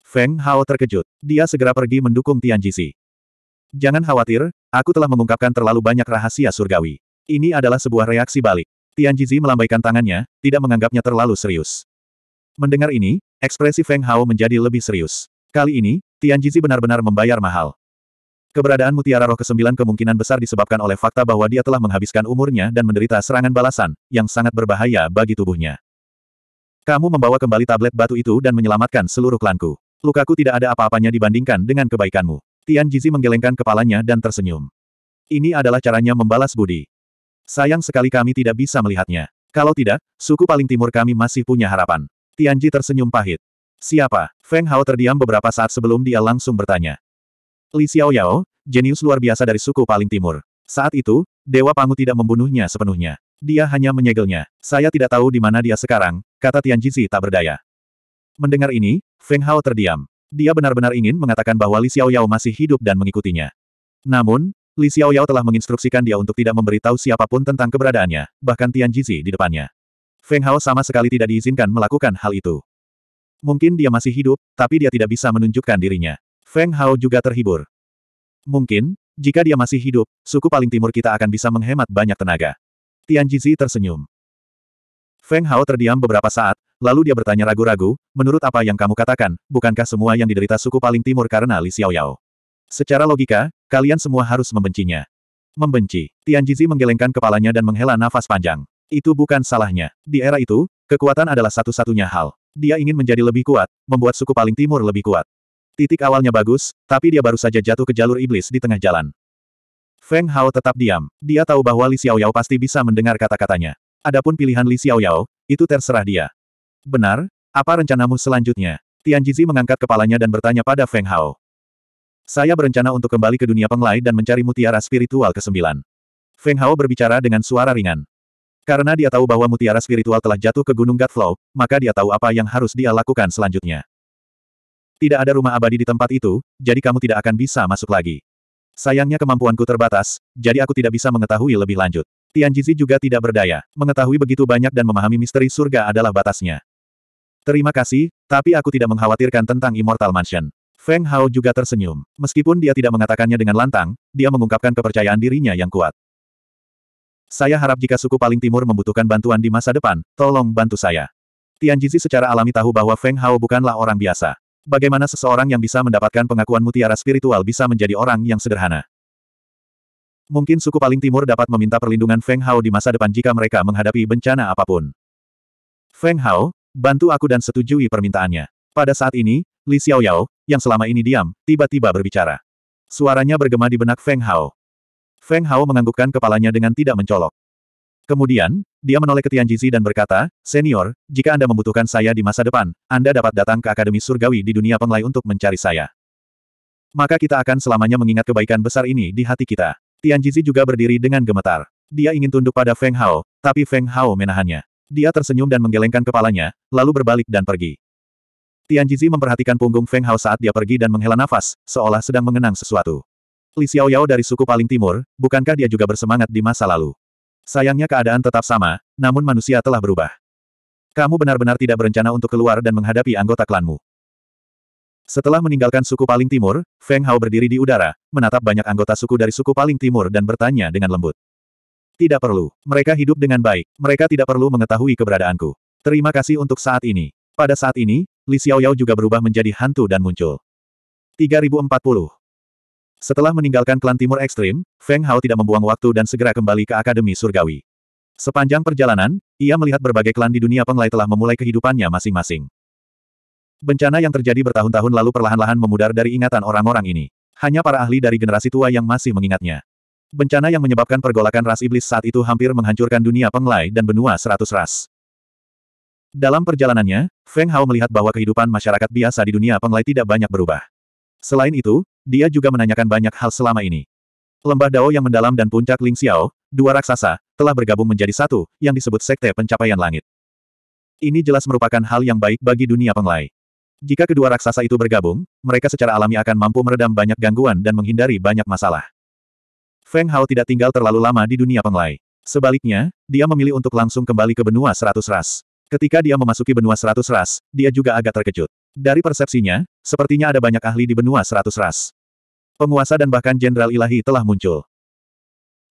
[SPEAKER 1] Feng Hao terkejut. Dia segera pergi mendukung Tian Jizi. Jangan khawatir, aku telah mengungkapkan terlalu banyak rahasia surgawi. Ini adalah sebuah reaksi balik. Tian Jizi melambaikan tangannya, tidak menganggapnya terlalu serius. Mendengar ini, ekspresi Feng Hao menjadi lebih serius. Kali ini, Tian Jizi benar-benar membayar mahal. Keberadaan mutiara roh kesembilan kemungkinan besar disebabkan oleh fakta bahwa dia telah menghabiskan umurnya dan menderita serangan balasan, yang sangat berbahaya bagi tubuhnya. Kamu membawa kembali tablet batu itu dan menyelamatkan seluruh klanku. Lukaku tidak ada apa-apanya dibandingkan dengan kebaikanmu. Tian Jizi menggelengkan kepalanya dan tersenyum. Ini adalah caranya membalas budi. Sayang sekali kami tidak bisa melihatnya. Kalau tidak, suku paling timur kami masih punya harapan. Tian Tianji tersenyum pahit. Siapa? Feng Hao terdiam beberapa saat sebelum dia langsung bertanya. Li Xiaoyao, jenius luar biasa dari suku paling timur. Saat itu, Dewa Pangu tidak membunuhnya sepenuhnya. Dia hanya menyegelnya. Saya tidak tahu di mana dia sekarang, kata Tian Jizi tak berdaya. Mendengar ini, Feng Hao terdiam. Dia benar-benar ingin mengatakan bahwa Li Xiaoyao masih hidup dan mengikutinya. Namun, Li Xiaoyao telah menginstruksikan dia untuk tidak memberitahu siapapun tentang keberadaannya, bahkan Tian Jizi di depannya. Feng Hao sama sekali tidak diizinkan melakukan hal itu. Mungkin dia masih hidup, tapi dia tidak bisa menunjukkan dirinya. Feng Hao juga terhibur. Mungkin, jika dia masih hidup, suku paling timur kita akan bisa menghemat banyak tenaga. Tian Jizi tersenyum. Feng Hao terdiam beberapa saat, lalu dia bertanya ragu-ragu, menurut apa yang kamu katakan, bukankah semua yang diderita suku paling timur karena Li Xiaoyao? Secara logika, kalian semua harus membencinya. Membenci. Tian Jizi menggelengkan kepalanya dan menghela nafas panjang. Itu bukan salahnya. Di era itu, kekuatan adalah satu-satunya hal. Dia ingin menjadi lebih kuat, membuat suku paling timur lebih kuat. Titik awalnya bagus, tapi dia baru saja jatuh ke jalur iblis di tengah jalan. Feng Hao tetap diam. Dia tahu bahwa Li Xiaoyao pasti bisa mendengar kata-katanya. Adapun pilihan Li Xiaoyao, itu terserah dia. Benar, apa rencanamu selanjutnya? Tian Jizi mengangkat kepalanya dan bertanya pada Feng Hao. Saya berencana untuk kembali ke dunia penglai dan mencari mutiara spiritual ke-9. Feng Hao berbicara dengan suara ringan. Karena dia tahu bahwa mutiara spiritual telah jatuh ke Gunung Godflow, maka dia tahu apa yang harus dia lakukan selanjutnya. Tidak ada rumah abadi di tempat itu, jadi kamu tidak akan bisa masuk lagi. Sayangnya kemampuanku terbatas, jadi aku tidak bisa mengetahui lebih lanjut. Tian Jizi juga tidak berdaya. Mengetahui begitu banyak dan memahami misteri surga adalah batasnya. Terima kasih, tapi aku tidak mengkhawatirkan tentang Immortal Mansion. Feng Hao juga tersenyum. Meskipun dia tidak mengatakannya dengan lantang, dia mengungkapkan kepercayaan dirinya yang kuat. Saya harap jika suku paling timur membutuhkan bantuan di masa depan, tolong bantu saya. Tian Jizi secara alami tahu bahwa Feng Hao bukanlah orang biasa. Bagaimana seseorang yang bisa mendapatkan pengakuan mutiara spiritual bisa menjadi orang yang sederhana? Mungkin suku paling timur dapat meminta perlindungan Feng Hao di masa depan jika mereka menghadapi bencana apapun. Feng Hao, bantu aku dan setujui permintaannya. Pada saat ini, Li Xiaoyao, yang selama ini diam, tiba-tiba berbicara. Suaranya bergema di benak Feng Hao. Feng Hao menganggukkan kepalanya dengan tidak mencolok. Kemudian, dia menoleh ke Tian Tianjizi dan berkata, Senior, jika Anda membutuhkan saya di masa depan, Anda dapat datang ke Akademi Surgawi di dunia penglai untuk mencari saya. Maka kita akan selamanya mengingat kebaikan besar ini di hati kita. Tian Tianjizi juga berdiri dengan gemetar. Dia ingin tunduk pada Feng Hao, tapi Feng Hao menahannya. Dia tersenyum dan menggelengkan kepalanya, lalu berbalik dan pergi. Tian Tianjizi memperhatikan punggung Feng Hao saat dia pergi dan menghela nafas, seolah sedang mengenang sesuatu. Li Xiaoyao dari suku paling timur, bukankah dia juga bersemangat di masa lalu? Sayangnya keadaan tetap sama, namun manusia telah berubah. Kamu benar-benar tidak berencana untuk keluar dan menghadapi anggota klanmu. Setelah meninggalkan suku paling timur, Feng Hao berdiri di udara, menatap banyak anggota suku dari suku paling timur dan bertanya dengan lembut. Tidak perlu. Mereka hidup dengan baik. Mereka tidak perlu mengetahui keberadaanku. Terima kasih untuk saat ini. Pada saat ini, Li Xiaoyao juga berubah menjadi hantu dan muncul. 3040. Setelah meninggalkan klan timur ekstrim, Feng Hao tidak membuang waktu dan segera kembali ke Akademi Surgawi. Sepanjang perjalanan, ia melihat berbagai klan di dunia penglai telah memulai kehidupannya masing-masing. Bencana yang terjadi bertahun-tahun lalu perlahan-lahan memudar dari ingatan orang-orang ini. Hanya para ahli dari generasi tua yang masih mengingatnya. Bencana yang menyebabkan pergolakan ras iblis saat itu hampir menghancurkan dunia penglai dan benua seratus ras. Dalam perjalanannya, Feng Hao melihat bahwa kehidupan masyarakat biasa di dunia penglai tidak banyak berubah. Selain itu, dia juga menanyakan banyak hal selama ini. Lembah Dao yang mendalam dan puncak Ling Xiao, dua raksasa, telah bergabung menjadi satu, yang disebut Sekte Pencapaian Langit. Ini jelas merupakan hal yang baik bagi dunia penglai. Jika kedua raksasa itu bergabung, mereka secara alami akan mampu meredam banyak gangguan dan menghindari banyak masalah. Feng Hao tidak tinggal terlalu lama di dunia penglai. Sebaliknya, dia memilih untuk langsung kembali ke benua seratus ras. Ketika dia memasuki benua seratus ras, dia juga agak terkejut. Dari persepsinya, sepertinya ada banyak ahli di benua seratus ras. Penguasa dan bahkan Jenderal Ilahi telah muncul.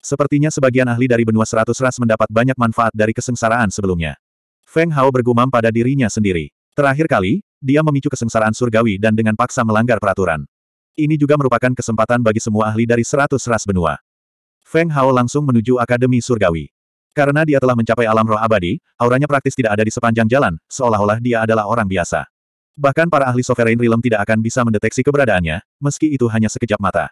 [SPEAKER 1] Sepertinya sebagian ahli dari benua seratus ras mendapat banyak manfaat dari kesengsaraan sebelumnya. Feng Hao bergumam pada dirinya sendiri. Terakhir kali, dia memicu kesengsaraan surgawi dan dengan paksa melanggar peraturan. Ini juga merupakan kesempatan bagi semua ahli dari seratus ras benua. Feng Hao langsung menuju Akademi Surgawi. Karena dia telah mencapai alam roh abadi, auranya praktis tidak ada di sepanjang jalan, seolah-olah dia adalah orang biasa. Bahkan para ahli Sovereign Realm tidak akan bisa mendeteksi keberadaannya, meski itu hanya sekejap mata.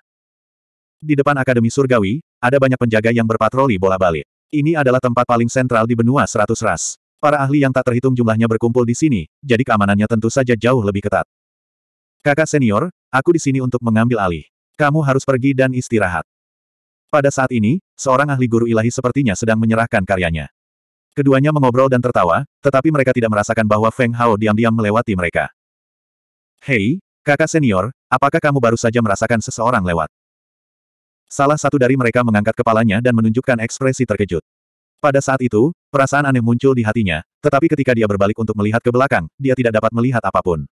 [SPEAKER 1] Di depan Akademi Surgawi, ada banyak penjaga yang berpatroli bola balik. Ini adalah tempat paling sentral di benua seratus ras. Para ahli yang tak terhitung jumlahnya berkumpul di sini, jadi keamanannya tentu saja jauh lebih ketat. Kakak senior, aku di sini untuk mengambil alih. Kamu harus pergi dan istirahat. Pada saat ini, seorang ahli guru ilahi sepertinya sedang menyerahkan karyanya. Keduanya mengobrol dan tertawa, tetapi mereka tidak merasakan bahwa Feng Hao diam-diam melewati mereka. Hei, kakak senior, apakah kamu baru saja merasakan seseorang lewat? Salah satu dari mereka mengangkat kepalanya dan menunjukkan ekspresi terkejut. Pada saat itu, perasaan aneh muncul di hatinya, tetapi ketika dia berbalik untuk melihat ke belakang, dia tidak dapat melihat apapun.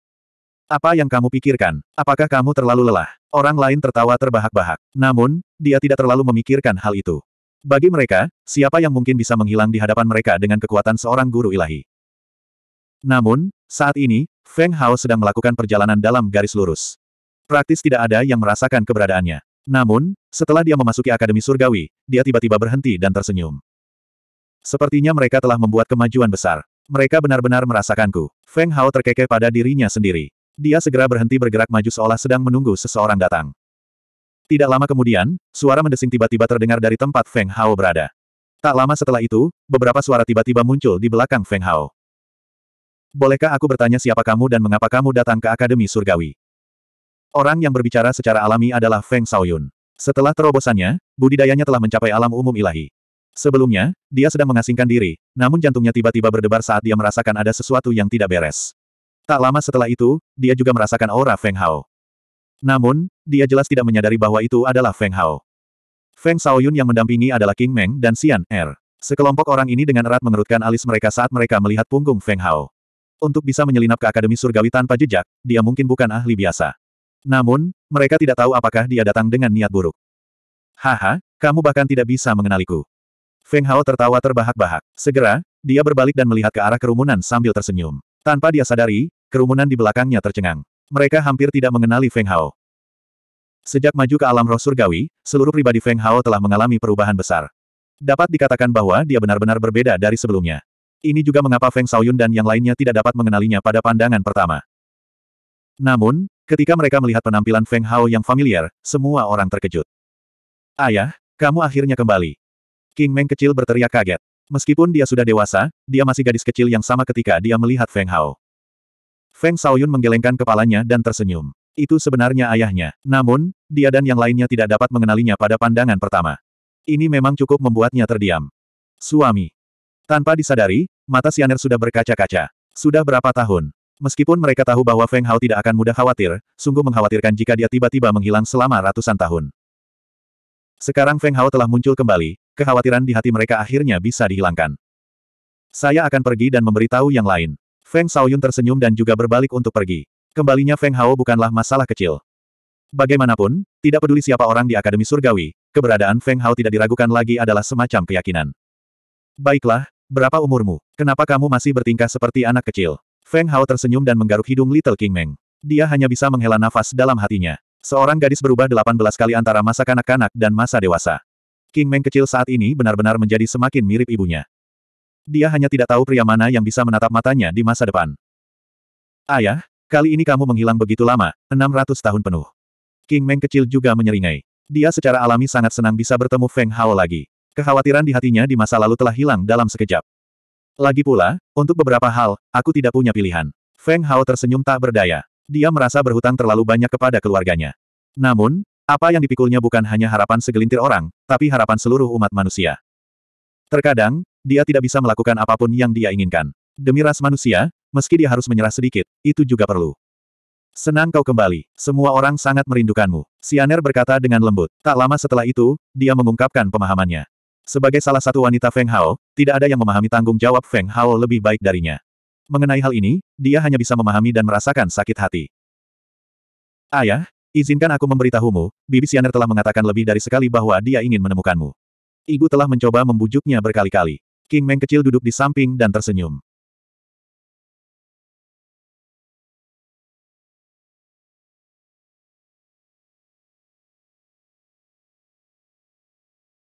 [SPEAKER 1] Apa yang kamu pikirkan? Apakah kamu terlalu lelah? Orang lain tertawa terbahak-bahak. Namun, dia tidak terlalu memikirkan hal itu. Bagi mereka, siapa yang mungkin bisa menghilang di hadapan mereka dengan kekuatan seorang guru ilahi? Namun, saat ini, Feng Hao sedang melakukan perjalanan dalam garis lurus. Praktis tidak ada yang merasakan keberadaannya. Namun, setelah dia memasuki Akademi Surgawi, dia tiba-tiba berhenti dan tersenyum. Sepertinya mereka telah membuat kemajuan besar. Mereka benar-benar merasakanku. Feng Hao terkekeh pada dirinya sendiri. Dia segera berhenti bergerak maju seolah sedang menunggu seseorang datang. Tidak lama kemudian, suara mendesing tiba-tiba terdengar dari tempat Feng Hao berada. Tak lama setelah itu, beberapa suara tiba-tiba muncul di belakang Feng Hao. Bolehkah aku bertanya siapa kamu dan mengapa kamu datang ke Akademi Surgawi? Orang yang berbicara secara alami adalah Feng Shaoyun. Setelah terobosannya, budidayanya telah mencapai alam umum ilahi. Sebelumnya, dia sedang mengasingkan diri, namun jantungnya tiba-tiba berdebar saat dia merasakan ada sesuatu yang tidak beres. Tak lama setelah itu, dia juga merasakan aura Feng Hao. Namun, dia jelas tidak menyadari bahwa itu adalah Feng Hao. Feng Shaoyun yang mendampingi adalah King Meng dan Xian Er. Sekelompok orang ini dengan erat mengerutkan alis mereka saat mereka melihat punggung Feng Hao. Untuk bisa menyelinap ke Akademi Surgawi tanpa jejak, dia mungkin bukan ahli biasa. Namun, mereka tidak tahu apakah dia datang dengan niat buruk. Haha, kamu bahkan tidak bisa mengenaliku. Feng Hao tertawa terbahak-bahak. Segera, dia berbalik dan melihat ke arah kerumunan sambil tersenyum. Tanpa dia sadari, kerumunan di belakangnya tercengang. Mereka hampir tidak mengenali Feng Hao. Sejak maju ke alam roh surgawi, seluruh pribadi Feng Hao telah mengalami perubahan besar. Dapat dikatakan bahwa dia benar-benar berbeda dari sebelumnya. Ini juga mengapa Feng Xiaoyun dan yang lainnya tidak dapat mengenalinya pada pandangan pertama. Namun, ketika mereka melihat penampilan Feng Hao yang familiar, semua orang terkejut. Ayah, kamu akhirnya kembali. King Meng kecil berteriak kaget. Meskipun dia sudah dewasa, dia masih gadis kecil yang sama ketika dia melihat Feng Hao. Feng Shaoyun menggelengkan kepalanya dan tersenyum. Itu sebenarnya ayahnya. Namun, dia dan yang lainnya tidak dapat mengenalinya pada pandangan pertama. Ini memang cukup membuatnya terdiam. Suami. Tanpa disadari, mata Sianer sudah berkaca-kaca. Sudah berapa tahun? Meskipun mereka tahu bahwa Feng Hao tidak akan mudah khawatir, sungguh mengkhawatirkan jika dia tiba-tiba menghilang selama ratusan tahun. Sekarang Feng Hao telah muncul kembali, kekhawatiran di hati mereka akhirnya bisa dihilangkan. Saya akan pergi dan memberitahu yang lain. Feng Shaoyun tersenyum dan juga berbalik untuk pergi. Kembalinya Feng Hao bukanlah masalah kecil. Bagaimanapun, tidak peduli siapa orang di Akademi Surgawi, keberadaan Feng Hao tidak diragukan lagi adalah semacam keyakinan. Baiklah, berapa umurmu? Kenapa kamu masih bertingkah seperti anak kecil? Feng Hao tersenyum dan menggaruk hidung Little King Meng. Dia hanya bisa menghela nafas dalam hatinya. Seorang gadis berubah 18 kali antara masa kanak-kanak dan masa dewasa. King Meng kecil saat ini benar-benar menjadi semakin mirip ibunya dia hanya tidak tahu pria mana yang bisa menatap matanya di masa depan. Ayah, kali ini kamu menghilang begitu lama, 600 tahun penuh. King Meng kecil juga menyeringai. Dia secara alami sangat senang bisa bertemu Feng Hao lagi. Kekhawatiran di hatinya di masa lalu telah hilang dalam sekejap. Lagi pula, untuk beberapa hal, aku tidak punya pilihan. Feng Hao tersenyum tak berdaya. Dia merasa berhutang terlalu banyak kepada keluarganya. Namun, apa yang dipikulnya bukan hanya harapan segelintir orang, tapi harapan seluruh umat manusia. Terkadang, dia tidak bisa melakukan apapun yang dia inginkan. Demi ras manusia, meski dia harus menyerah sedikit, itu juga perlu. Senang kau kembali. Semua orang sangat merindukanmu. Sianer berkata dengan lembut. Tak lama setelah itu, dia mengungkapkan pemahamannya. Sebagai salah satu wanita Feng Hao, tidak ada yang memahami tanggung jawab Feng Hao lebih baik darinya. Mengenai hal ini, dia hanya bisa memahami dan merasakan sakit hati. Ayah, izinkan aku memberitahumu, Bibi Sianer telah mengatakan lebih dari sekali bahwa dia ingin menemukanmu. Ibu telah mencoba membujuknya berkali-kali. King Meng kecil duduk di samping dan tersenyum.